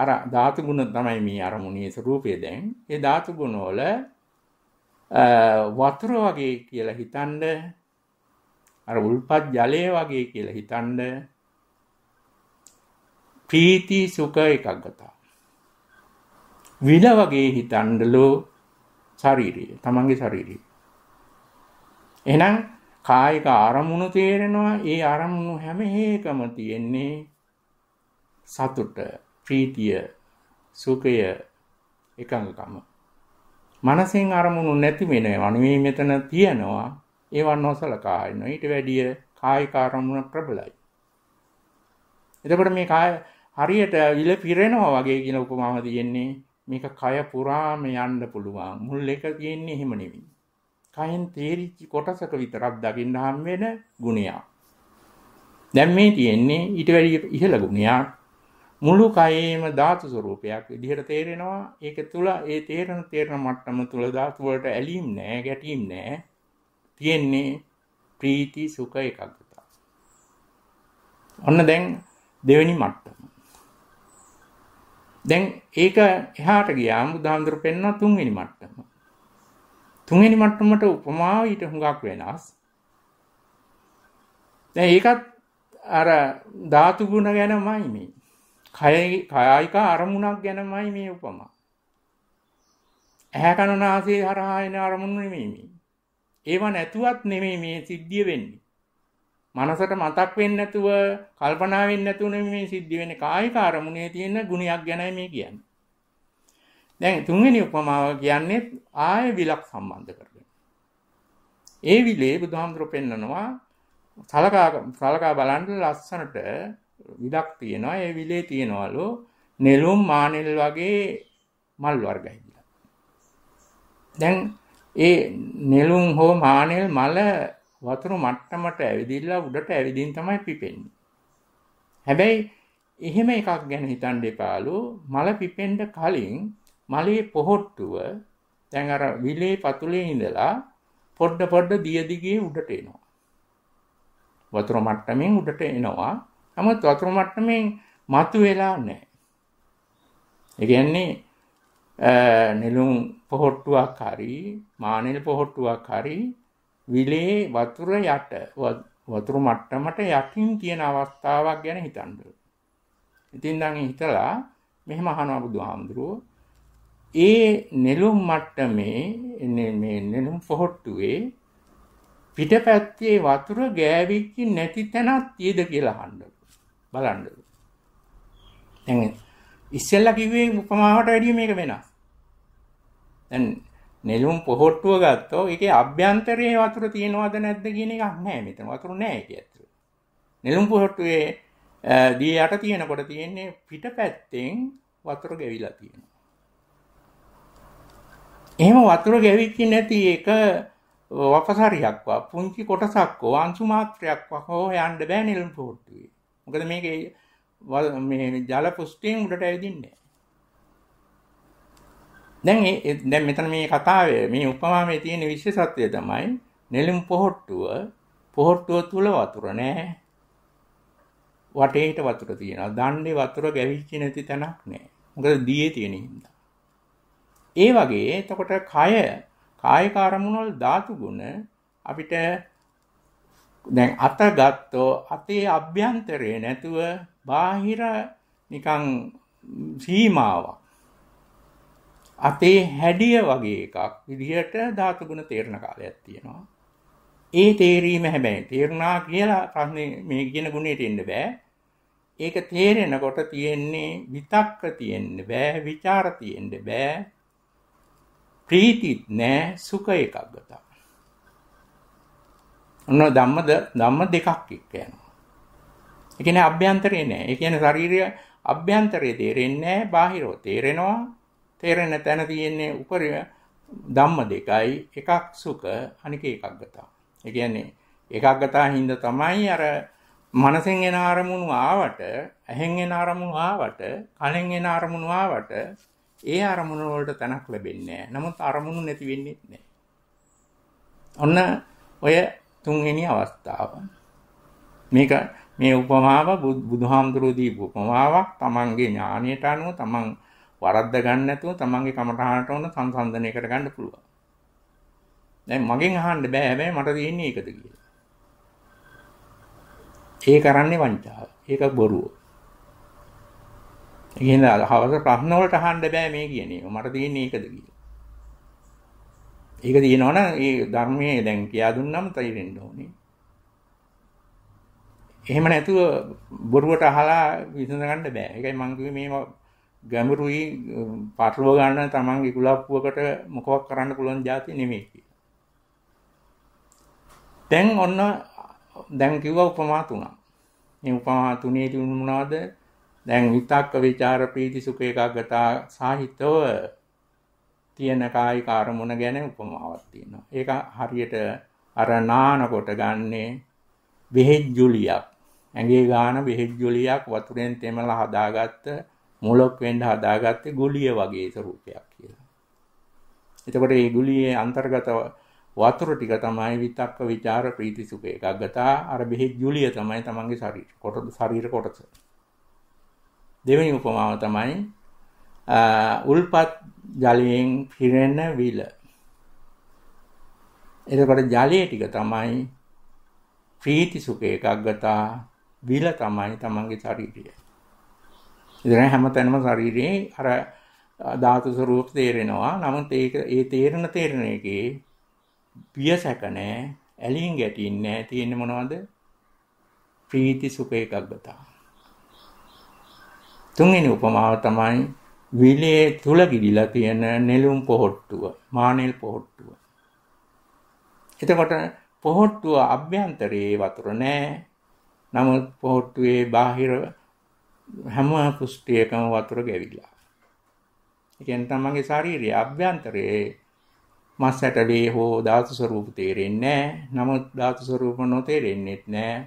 [SPEAKER 1] අර ධාතු ගුණ තමයි මේ අරමුණේ ස්වરૂපය දැන් ඒ ධාතු ගුණ වල වතුර වගේ කියලා හිතන්නේ අර උල්පත් ජලය වගේ කියලා හිතන්න ප්‍රීති සුඛ එකග්ගතා විල වගේ හිතන්නලෝ ශාරීරිය තමන්ගේ ශාරීරිය එහෙනම් කායික ආරමුණු තේරෙනවා ඒ ආරමුණු හැම එකම තියෙන්නේ සතුට ප්‍රීතිය සුඛය එකඟකම මනසෙන් අරමුණු නැති වෙනවා නෙවෙයි මෙතන තියෙනවා ඒවන් නොසලකා ඉන්නවා. ඊට වැඩිය කායික අරමුණ ප්‍රබලයි. එතකොට මේ කාය හරියට විල පිරෙනවා වගේ කියන උපමාව තියෙන්නේ. මේක කය පුරාම යන්න පුළුවන්. මුල් එක තියෙන්නේ එහෙම නෙවෙයි. කයෙන් තේරිච්ච කොටසක විතරක් දකින්න හම් වෙන ගුණයක්. දැන් මේ තියෙන්නේ ඊට වැඩිය ඉහළ ගුණයක්. මුළු කයේම ධාතු ස්වરૂපයක් විදිහට තේරෙනවා. ඒක තුල ඒ තේරෙන තේරෙන මට්ටම තුල ධාතු වලට ඇලීම් නැහැ, ගැටීම් නැහැ. තියෙන්නේ ප්‍රීති සුඛ එකඟතා. ඔන්න දැන් දෙවෙනි මට්ටම. දැන් ඒක එහාට ගියාම බුදුහාමුදුරු පෙන්වන තුන්වෙනි මට්ටම. තුන්වෙනි මට්ටමට උපමාව ඊට හුඟක් වෙනස්. දැන් ඒකත් අර ධාතු ගුණ ගැනමයි මේ. කය කායික අරමුණක් ගැනමයි මේ උපමා. ඇහැ කන නාසය හරහා එන අරමුණු නෙමෙයි මේ. ඒව නැතුවත් නෙමේ මේ සිද්ධිය වෙන්නේ. මනසට මතක් වෙන්නේ නැතුව කල්පනා වෙන්නේ නැතුව මේ සිද්ධ වෙන්නේ කායික අරමුණේ තියෙන ගුණයක් ගැනයි මේ කියන්නේ. දැන් තුන්වෙනි උපමාව කියන්නේ ආය විලක් සම්බන්ධ කරගෙන. ඒ විලේ බුදුහාමුදුරු පෙන්නනවා සලකා සලකා බලන්න ලස්සනට විලක් තියෙනවා. ඒ විලේ තියෙනවලු නෙළුම් මානෙල් වගේ මල් වර්ගයි කියලා. දැන් ඒ නෙළුම් හෝ මානෙල් මල වතුරු මට්ටමට ඇවිදිලා උඩට ඇවිදින් තමයි පිපෙන්නේ. හැබැයි එහෙම එකක් ගැන හිතන්න එපාලු මල පිපෙන්න කලින් මලේ පොහොට්ටුව දැන් අර විලේ පතුලේ ඉඳලා පොඩ පොඩ දිය දිගේ උඩට එනවා. වතුර මට්ටමින් උඩට එනවා. නමුත් වතුර මට්ටමින් මතු වෙලා නැහැ. ඒ කියන්නේ නෙළුම් පොහොට්ටුවක් හරි මානෙල් පොහොට්ටුවක් හරි විලේ වතුර යට වතුරු මට්ටමට යටින් කියන අවස්ථාවක් ගැන හිතන්ඩ. ඉතින් දඟ හිතලා මෙහෙම අහනවා බුදුහාමුදුරුවෝ ඒ නෙළුම් මට්ටමේ මේ නෙළුම් පොහොට්ටුවේ පිටපැත්තේ වතුර ගෑවිච්ච නැති තැනක් තියෙද කියලා අහන්න බලන්න. දැන් ඉස්සෙල්ලා කිව්වේ උපමාවට වැඩිය මේක වෙනස්. දැන් නෙළුම් පොහොට්ටුව ගත්තෝ ඒකේ අභ්‍යන්තරයේ වතුර තියෙනවද නැද්ද කියන එකක් නැහැ මෙතන වතුර නැහැ ඒක ඇතුළේ. නෙළුම් පොහොට්ටුවේ දී යට තියෙනකොට තියෙන්නේ පිටපැත්තෙන් වතුර ගෙවිලා තියෙනවා. එහෙම වතුර ගෙවිච්ච නැති එක වපසරියක්වා පුංචි කොටසක් හෝ අංශු මාත්‍රයක් හෝ යන්න බෑ නෙළුම් පොහොට්ටුවේ. මොකද මේකේ මේ ජල පුෂ්ටියෙන් උඩට ඇවිදින්නේ දැන් ඒ දැන් මෙතන මේ කතාවේ මේ උපමාවේ තියෙන විශේෂත්වය තමයි නෙළුම් පොහට්ටුව පොහට්ටුව තුල වතුර නැහැ. වටේට වතුර තියෙනවා. දණ්ඩේ වතුර ගැවිච්ච නැති තැනක් නැහැ. මොකද දියේ තියෙන හින්දා. ඒ වගේ එතකොට කය කායික අරමුණවල ධාතු ගුණ අපිට දැන් අත ගත්තෝ අතේ අභ්‍යන්තරේ නැතුව බාහිර නිකන් සීමාවක් අතේ හැඩිය වගේ එකක් විදිහට ධාතුගුණ තේරණ කාලයක් තියෙනවා. ඒ තේරීම හැබැයි තේරුණා කියලා ප්‍රශ්නේ මේ කියන ගුණයට එන්න බෑ. ඒක තේරෙනකොට තියෙන්නේ විතක්ක තියෙන්න බෑ, ਵਿਚාර තියෙන්න බෑ. ප්‍රීතිත් නෑ, සුඛ එකක් ගත. ඔන්න ධම්මද ධම්ම දෙකක් එක්ක යනවා. ඒ කියන්නේ අභ්‍යන්තරේ නෑ. ඒ කියන්නේ ශාරීරිය අභ්‍යන්තරේ තේරෙන්නේ නෑ, බාහිරව තේරෙනවා. තේරෙන තැන තියෙන්නේ උපරිම ධම්ම දෙකයි එකක් සුඛ අනික එකක් ගතා. ඒ කියන්නේ එකක් ගතා හින්දා තමයි අර මනසෙන් එන අරමුණු ආවට, ඇහෙන් එන අරමුණු ආවට, කනෙන් එන අරමුණු ආවට ඒ අරමුණු වලට තැනක් ලැබෙන්නේ නැහැ. නමුත් අරමුණු නැති වෙන්නේ නැහැ. ඔන්න ඔය තුන්වෙනි අවස්ථාව. මේක මේ උපමාව බුදුහාමුදුරුවෝ දීපු උපමාවක්. තමන්ගේ ඥාණයට අනුව තමන් වරද්ද ගන්න නැතුව තමන්ගේ කමටහනට ඕන සංසන්දනයකට ගන්න පුළුවන්. දැන් මගෙන් අහන්න බෑ හැබැයි මට තියෙන්නේ ඒකද කියලා. ඒ කරන්නේ වංචාව. ඒක බොරුව. ඉතින් හවස ප්‍රශ්න වලට අහන්න බෑ මේ කියන එක. මට තියෙන්නේ ඒකද කියලා. ඒක තියෙනවනම් ඒ ධර්මයේ දැන් කියා දුන්නම තේරෙන්න ඕනේ. එහෙම නැතුව බොරුවට අහලා විසඳ ගන්න බෑ. ඒකයි මම කිව්වේ මේ ගැඹුරුයි පටලුව ගන්න තමන් ඉකුලප්පුවකට මොකක් කරන්න පුළුවන් જાති නෙමෙයි කියලා. දැන් ඔන්න දැන් කිව්වා උපමා තුනක්. මේ උපමා තුනේ තිබුණ මොනවද? දැන් විතක්ක ਵਿਚාර ප්‍රීති සුඛ ඒකාගතා සාහිත්‍යව තියෙන කායික අරමුණ ගැන උපමාවක් තියෙනවා. ඒක හරියට අර නානකොට ගන්නේ බෙහෙත් ජුලියක්. ඇඟේ ගාන බෙහෙත් ජුලියක් වතුරෙන් තෙමලා හදාගත්ත මූලක් වෙන්න හදාගත්තේ ගුලිය වගේ ස්වරූපයක් කියලා. එතකොට මේ ගුලියේ අන්තර්ගත වතුර ටික තමයි විතක්ක ਵਿਚාර ප්‍රීති සුඛ එකග්ගතා අර බෙහෙත් ගුලිය තමයි තමන්ගේ ශරීර කොට ශරීර කොටස. දෙවෙනි උපමාව තමයි උල්පත් ජලයෙන් පිරෙන විල. එතකොට ජලයේ ටික තමයි ප්‍රීති සුඛ එකග්ගතා විල තමයි තමන්ගේ ශරීරය. ඉතින් හැම තැනම ශරීරයේ අර ධාතු ස්වરૂප තේරෙනවා. නමුත් ඒක ඒ තේරෙන තේරෙන එකේ පියසක නැහැ, ඇලින් ගැටින්නේ නැහැ. තියෙන්නේ මොනවද? ප්‍රීති සුඛ එකග්ගතා. තුන්වෙනි උපමාව තමයි විලේ තුල ගිලිලා තියෙන නෙළුම් පොහට්ටුව, මානෙල් පොහට්ටුව. එතකොට පොහට්ටුව අභ්‍යන්තරයේ වතුර නැහැ. නමුත් පොහට්ටුවේ බාහිර හැම පුෂ්ටියකම වතුර ගැවිලා. එකෙන් තමන්ගේ ශාරීරිය අභ්‍යන්තරයේ මස් ඇටලේ හෝ ධාතු ස්වරූප තේරෙන්නේ නැහැ. නමුත් ධාතු ස්වරූප නොතේරෙන්නේත් නැහැ.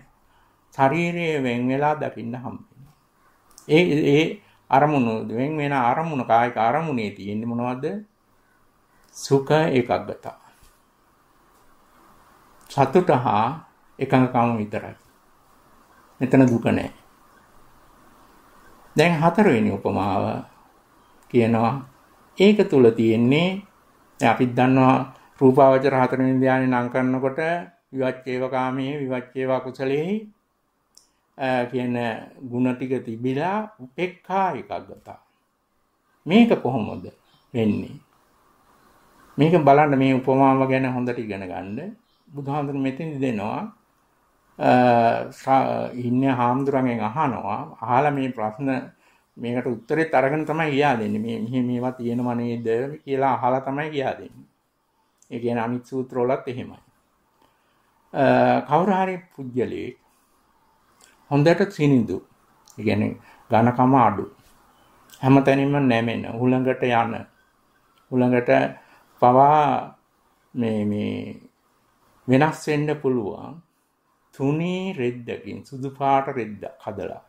[SPEAKER 1] ශරීරයේ වෙන් වෙලා දකින්න හම්බෙනවා. ඒ ඒ අරමුණු වෙන් වෙන අරමුණු කායික අරමුණේ තියෙන්නේ මොනවද? සුඛ ඒකග්ගතා. සතුට හා එකඟකම විතරයි. මෙතන දුක නැහැ. දැන් හතරවෙනි උපමාව කියනවා ඒක තුල තියෙන්නේ අපි දන්නවා රූපාවචර හතරවෙනි ධානය නම් කරනකොට විවච්චේව කාමයේ විවච්චේව කුසලෙහි කියන ಗುಣ ටික තිබිලා උපේක්ඛා එකග්ගතා මේක කොහොමද වෙන්නේ මේක බලන්න මේ උපමාව ගැන හොඳට ඉගෙන ගන්න බුදුහාමුදුරු මෙතෙන් දෙනවා ඉන්න හාමුදුරන්ගෙන් අහනවා අහලා මේ ප්‍රශ්න මේකට උත්තරෙත් අරගෙන තමයි කියා දෙන්නේ මේ මෙහි මේවා තියෙනව නේද කියලා අහලා තමයි කියා දෙන්නේ. ඒ කියන්නේ අනිත් සූත්‍රවලත් එහෙමයි. කවුරු හරි පුජ්‍යලේ හොඳට සිනිඳු. ඒ කියන්නේ ඝනකම අඩු. හැමතැනින්ම නැමෙන උලඟට යන උලඟට පවා මේ මේ වෙනස් වෙන්න පුළුවන් තුනී රෙද්දකින් සුදු පාට රෙද්ද කදලා.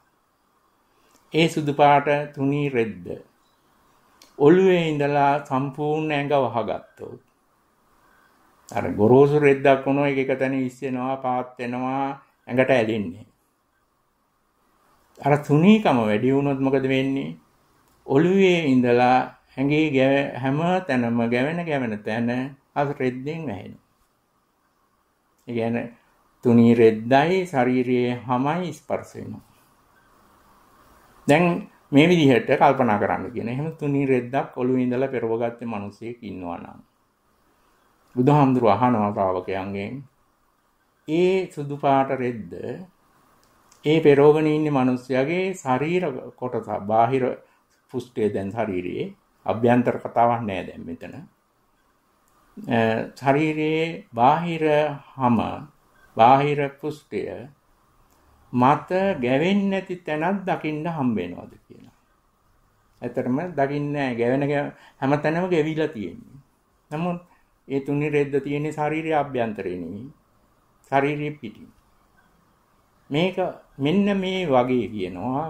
[SPEAKER 1] ඒ සුදු පාට තුනී රෙද්ද ඔළුවේ ඉඳලා සම්පූර්ණ ඇඟ වහගත්තොත් අර ගොරෝසු රෙද්දක් වුණොත් ඒක එක තැන විස්සෙනවා පාත් වෙනවා ඇඟට ඇලෙන්නේ. අර තුනීකම වැඩි වුණොත් මොකද වෙන්නේ? ඔළුවේ ඉඳලා ඇඟේ ගැව හැම තැනම ගැවෙන ගැවෙන තැන අර රෙද්දෙන් වැහෙනවා. ඒ කියන්නේ තුනී රෙද්දයි ශරීරයේ හැමයි ස්පර්ශ වෙනවා. දැන් මේ විදිහට කල්පනා කරන්න කියන. එහෙම තුනී රෙද්දක් ඔළුවේ ඉඳලා පෙරවගත්තේ මිනිසෙක් ඉන්නවා නම්. බුදුහාමුදුරුව අහනවා ශ්‍රාවකයන්ගෙන් ඒ සුදු පාට රෙද්ද ඒ පෙරෝගණ ඉන්නේ මිනිස්යාගේ ශරීර කොටස බාහිර පුෂ්ඨය දැන් ශරීරයේ අභ්‍යන්තර කතාවක් නෑ දැන් මෙතන. ශරීරයේ බාහිර හැම බාහිර කුෂ්ඨය මත ගැවෙන්නේ නැති තැනක් දකින්න හම්බ වෙනවද කියලා. ඇත්තටම දකින්නේ ගැවෙන හැම තැනම ගැවිලා තියෙන්නේ. නමුත් ඒ තුනි රෙද්ද තියෙන්නේ ශාරීරික අභ්‍යන්තරේ නෙවෙයි. ශාරීරික පිටින්. මේක මෙන්න මේ වගේ කියනවා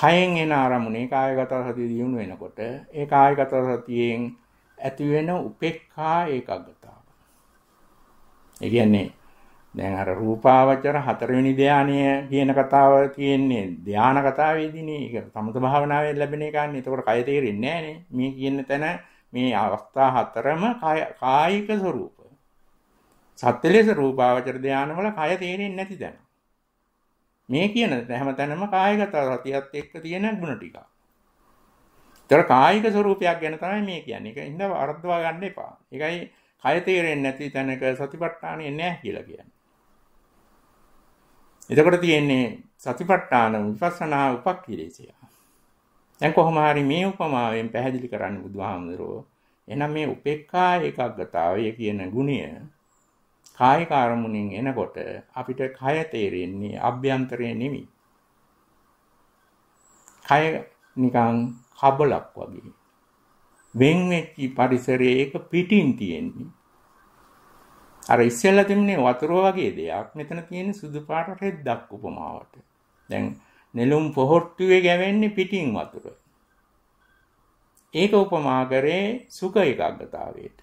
[SPEAKER 1] කයෙන් එන අරමුණේ කායගත සතිය දියුණු වෙනකොට ඒ කායගත සතියෙන් ඇති වෙන උපේක්ඛා ඒකග්ගත ඒ කියන්නේ දැන් අර රූපාවචර හතරවෙනි ධානය කියන කතාව තියෙන්නේ ධාන කතාවේදීනේ. ඒක සමත භාවනාවේ ලැබෙන එකන්නේ. ඒතකොට කය තේරෙන්නේ නැහනේ. මේ කියන තැන මේ අවස්ථා හතරම කායික ස්වરૂප. සත්‍ය ලෙස රූපාවචර ධාන වල කය තේරෙන්නේ නැති දැන. මේ කියන හැමතැනම කායගත සතියත් එක්ක තියෙන ගුණ ටික. ඒතර කායික ස්වરૂපයක් ගැන තමයි මේ කියන්නේ. ඒක හින්දා වර්ධවා ගන්න එපා. ඒකයි කය තේරෙන්නේ නැති තැනක සතිපට්ඨානෙ නැහැ කියලා කියන්නේ. එතකොට තියෙන්නේ සතිපට්ඨාන විපස්සනා උපක්ඛිරේසය. දැන් කොහොම හරි මේ උපමාවෙන් පැහැදිලි කරන්න බුදුහාමුදුරෝ එහෙනම් මේ උපේක්ඛා ඒකග්ගතාවය කියන ගුණය කායික අරමුණෙන් එනකොට අපිට කය තේරෙන්නේ අභ්‍යන්තරේ නෙමෙයි. කය නිකන් කබලක් වගේ. වෙන් වෙච්චි පරිසරයේ ඒක පිටින් තියෙන්නේ. අර ඉස්සෙල්ලා තිබුණේ වතුර වගේ දෙයක් මෙතන තියෙන සුදු පාට රෙද්දක් උපමාවට. දැන් නෙළුම් පොහොට්ටුවේ ගැවෙන්නේ පිටින් වතුර. ඒක උපමා කරේ සුඛ ඒකාග්‍රතාවයට.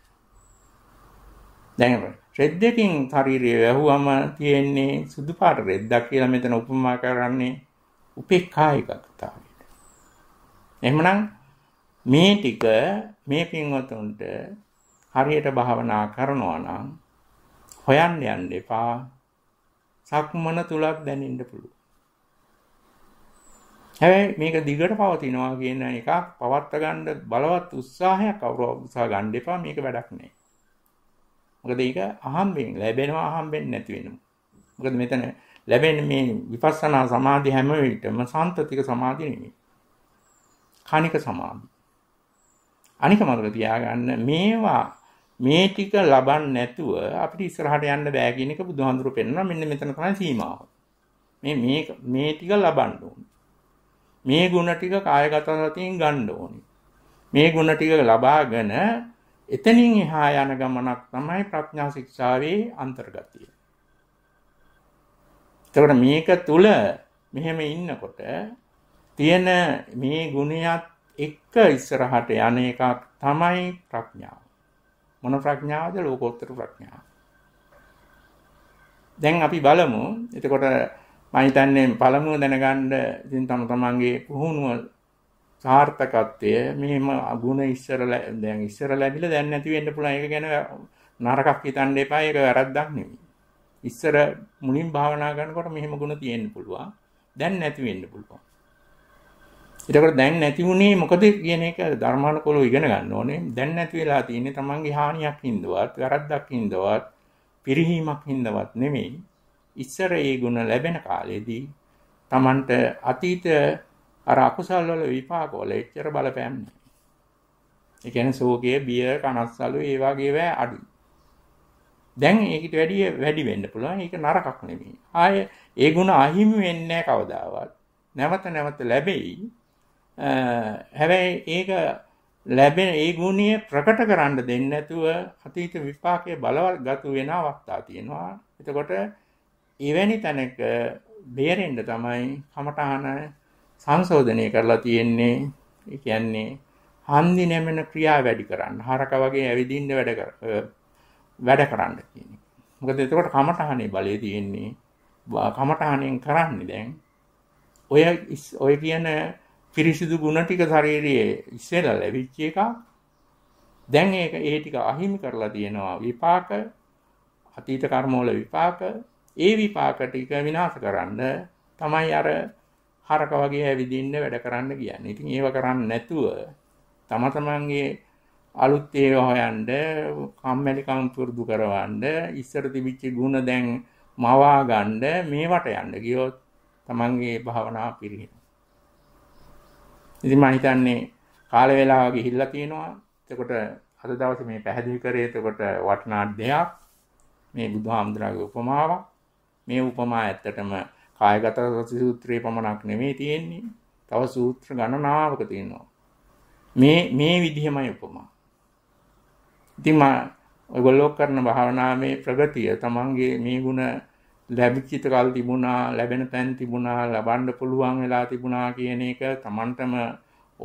[SPEAKER 1] දැන් රෙද්දකින් ශරීරය වැහුවම තියෙන්නේ සුදු පාට රෙද්දක් කියලා මෙතන උපමා කරන්නේ උපේක්ඛා ඒකාග්‍රතාවයට. එහෙමනම් මේ ටික මේ පින්වතුන්ට හරියට භාවනා කරනවා නම් හොයන්න යන්න එපා. සක්මන තුලක් දැනෙන්න පුළුවන්. හැබැයි මේක දිගට පවතිනවා කියන එකක් පවත්වා ගන්න බලවත් උත්සාහයක් අවුරුව උත්සාහ ගන්න එපා මේක වැඩක් නෑ. මොකද ඒක අහම්බෙන් ලැබෙනවා අහම්බෙන් නැති වෙනවා. මොකද මෙතන ලැබෙන මේ විපස්සනා සමාධි හැම විටම සාන්තතික සමාධි නෙමෙයි. කානික සමාධි. අනික මතක තියාගන්න මේවා මේ ටික ලබන්නේ නැතුව අපිට ඉස්සරහට යන්න බෑ කියන එක බුදුහාඳුරු පෙන්වනවා මෙන්න මෙතන තමයි සීමාව. මේ මේ මේ ටික ලබන්න ඕනේ. මේ ಗುಣ ටික කායගත සතියෙන් ගන්න ඕනේ. මේ ಗುಣ ටික ලබාගෙන එතනින් එහා යන ගමනක් තමයි ප්‍රඥා ශික්ෂාවේ අන්තර්ගතය. එතකොට මේක තුල මෙහෙම ඉන්නකොට තියෙන මේ ගුණයත් එක්ක ඉස්සරහට යන එකක් තමයි ප්‍රඥාව. මොන ප්‍රඥාවද? ලෝකෝත්තර ප්‍රඥාව. දැන් අපි බලමු. එතකොට මම හිතන්නේ පළමුව දැනගන්න ඉතින් තම තමන්ගේ පුහුණුව සාර්ථකත්වය මෙහෙම අගුණ ඉස්සර දැන් ඉස්සර ලැබිලා දැන් නැති වෙන්න පුළුවන්. ඒක ගැන නරකක් හිතන්න එපා. ඒක වැරද්දක් නෙමෙයි. ඉස්සර මුලින් භාවනා කරනකොට මෙහෙම ගුණ තියෙන්න පුළුවන්. දැන් නැති වෙන්න පුළුවන්. එතකොට දැන් නැති වුණේ මොකද කියන එක ධර්මානුකූලව ඉගෙන ගන්න ඕනේ. දැන් නැති වෙලා තියෙන්නේ තමන්ගේ හානියක් හින්දවත්, වැරද්දක් හින්දවත්, පිරිහීමක් හින්දවත් නෙමෙයි. ඉස්සර ඒ ගුණ ලැබෙන කාලෙදී තමන්ට අතීත අර අකුසල් වල විපාක වල එච්චර බලපෑම් නැහැ. ඒ කියන්නේ සෝකය, බිය, කනස්සලු ඒ වගේ වේ අඩුයි. දැන් ඒකට වැඩිය වැඩි වෙන්න පුළුවන්. ඒක නරකක් නෙමෙයි. ආයේ ඒ ගුණ අහිමි වෙන්නේ නැහැ කවදාවත්. නැවත නැවත ලැබෙයි. හැබැයි ඒක ලැබෙන ඒ ගුණය ප්‍රකට කරන්න දෙන්න නැතුව අතීත විපාකය බලවල් ගතු වෙන අවස්ථා තියෙනවා එතකොට එවැනි තැනක බේරෙන්ඩ තමයි කමටහන සංශෝධනය කරලා තියෙන්නේ කියන්නේ හන්දි නැමෙන ක්‍රියා වැඩි කරන්න හරක වගේ ඇවිදින්න වැඩ වැඩ කරන්න කියන මොකද එතකොට කමටහනේ බලය තියෙන්නේ කමටහනෙන් කරන්නේ දැන් ඔය ඔය කියන පිරිසිදු ගුණ ටික ශරීරයේ ඉස්සෙල්ලා ලැබිච්ච එකක් දැන් ඒක ඒ ටික අහිමි කරලා තියෙනවා විපාක අතීත කර්මවල විපාක ඒ විපාක ටික විනාශ කරන්න තමයි අර හරක වගේ ඇවිදින්න වැඩ කරන්න කියන්නේ. ඉතින් ඒව කරන්නේ නැතුව තම තමන්ගේ අලුත් ඒවා හොයන්න කම්මැලිකම් පුරුදු කරවන්න ඉස්සර තිබිච්ච ගුණ දැන් මවා ගන්න මේවට යන්න ගියොත් තමන්ගේ භාවනාව පිරිනව. ඉතින් මම හිතන්නේ කාල වේලාව ගිහිල්ලා තියෙනවා. එතකොට අද දවසේ මේ පැහැදිලි කරේ එතකොට වටිනා දෙයක්. මේ බුදුහාමුදුරගේ උපමාවක්. මේ උපමා ඇත්තටම කායගත සති සූත්‍රයේ පමණක් නෙමෙයි තියෙන්නේ. තව සූත්‍ර ගණනාවක තියෙනවා. මේ මේ විදිහමයි උපමා. ඉතින් මම ඔයගොල්ලෝ කරන භාවනාවේ ප්‍රගතිය තමන්ගේ මේ ಗುಣ ලැබිච්චිත කල් තිබුණා ලැබෙන තැන් තිබුණා ලබන්න පුළුවන් වෙලා තිබුණා කියන එක තමන්ටම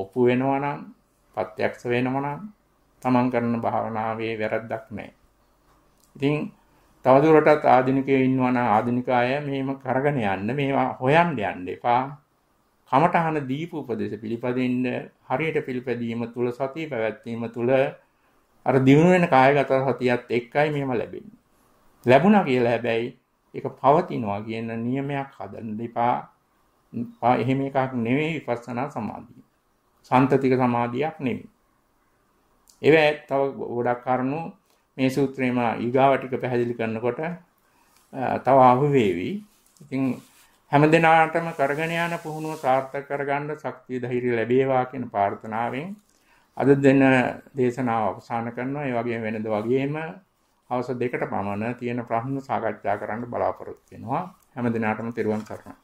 [SPEAKER 1] ඔප්පු වෙනවා නම් ප්‍රත්‍යක්ෂ වෙනවා නම් තමන් කරන භාවනාවේ වැරද්දක් නැහැ. ඉතින් තවදුරටත් ආධුනිකයෝ ඉන්නවා නම් ආධුනික අය මේම කරගෙන යන්න මේවා හොයන්න යන්න එපා. කමඨහන දීප උපදේශ පිළිපදින්න හරියට පිළිපැදීම තුල සතිය පැවැත්වීම තුල අර දිනු වෙන කායගත සතියත් එක්කයි මේව ලැබෙන්නේ. ලැබුණා කියලා හැබැයි ඒක පවතිනවා කියන නියමයක් හදන්න දෙපා. එහෙම එකක් නෙවෙයි විපස්සනා සමාධිය. සන්තතික සමාධියක් නෙවෙයි. ඒවැ තව ගොඩක් කරුණු මේ සූත්‍රේම ඊගාව ටික පැහැදිලි කරනකොට තව අහු වේවි. ඉතින් හැම දිනාටම කරගෙන යන පුහුණුව සාර්ථක කරගන්න ශක්තිය ධෛර්ය ලැබේවා කියන ප්‍රාර්ථනාවෙන් අද දෙන දේශනාව අවසන් කරනවා. ඒ වගේම වෙනද වගේම අවස දෙකට පමණ තියෙන ප්‍රශ්න සාකච්ඡා කරන්න බලාපොරොත්තු වෙනවා. හැම දිනාටම තෙරුවන් සරණයි.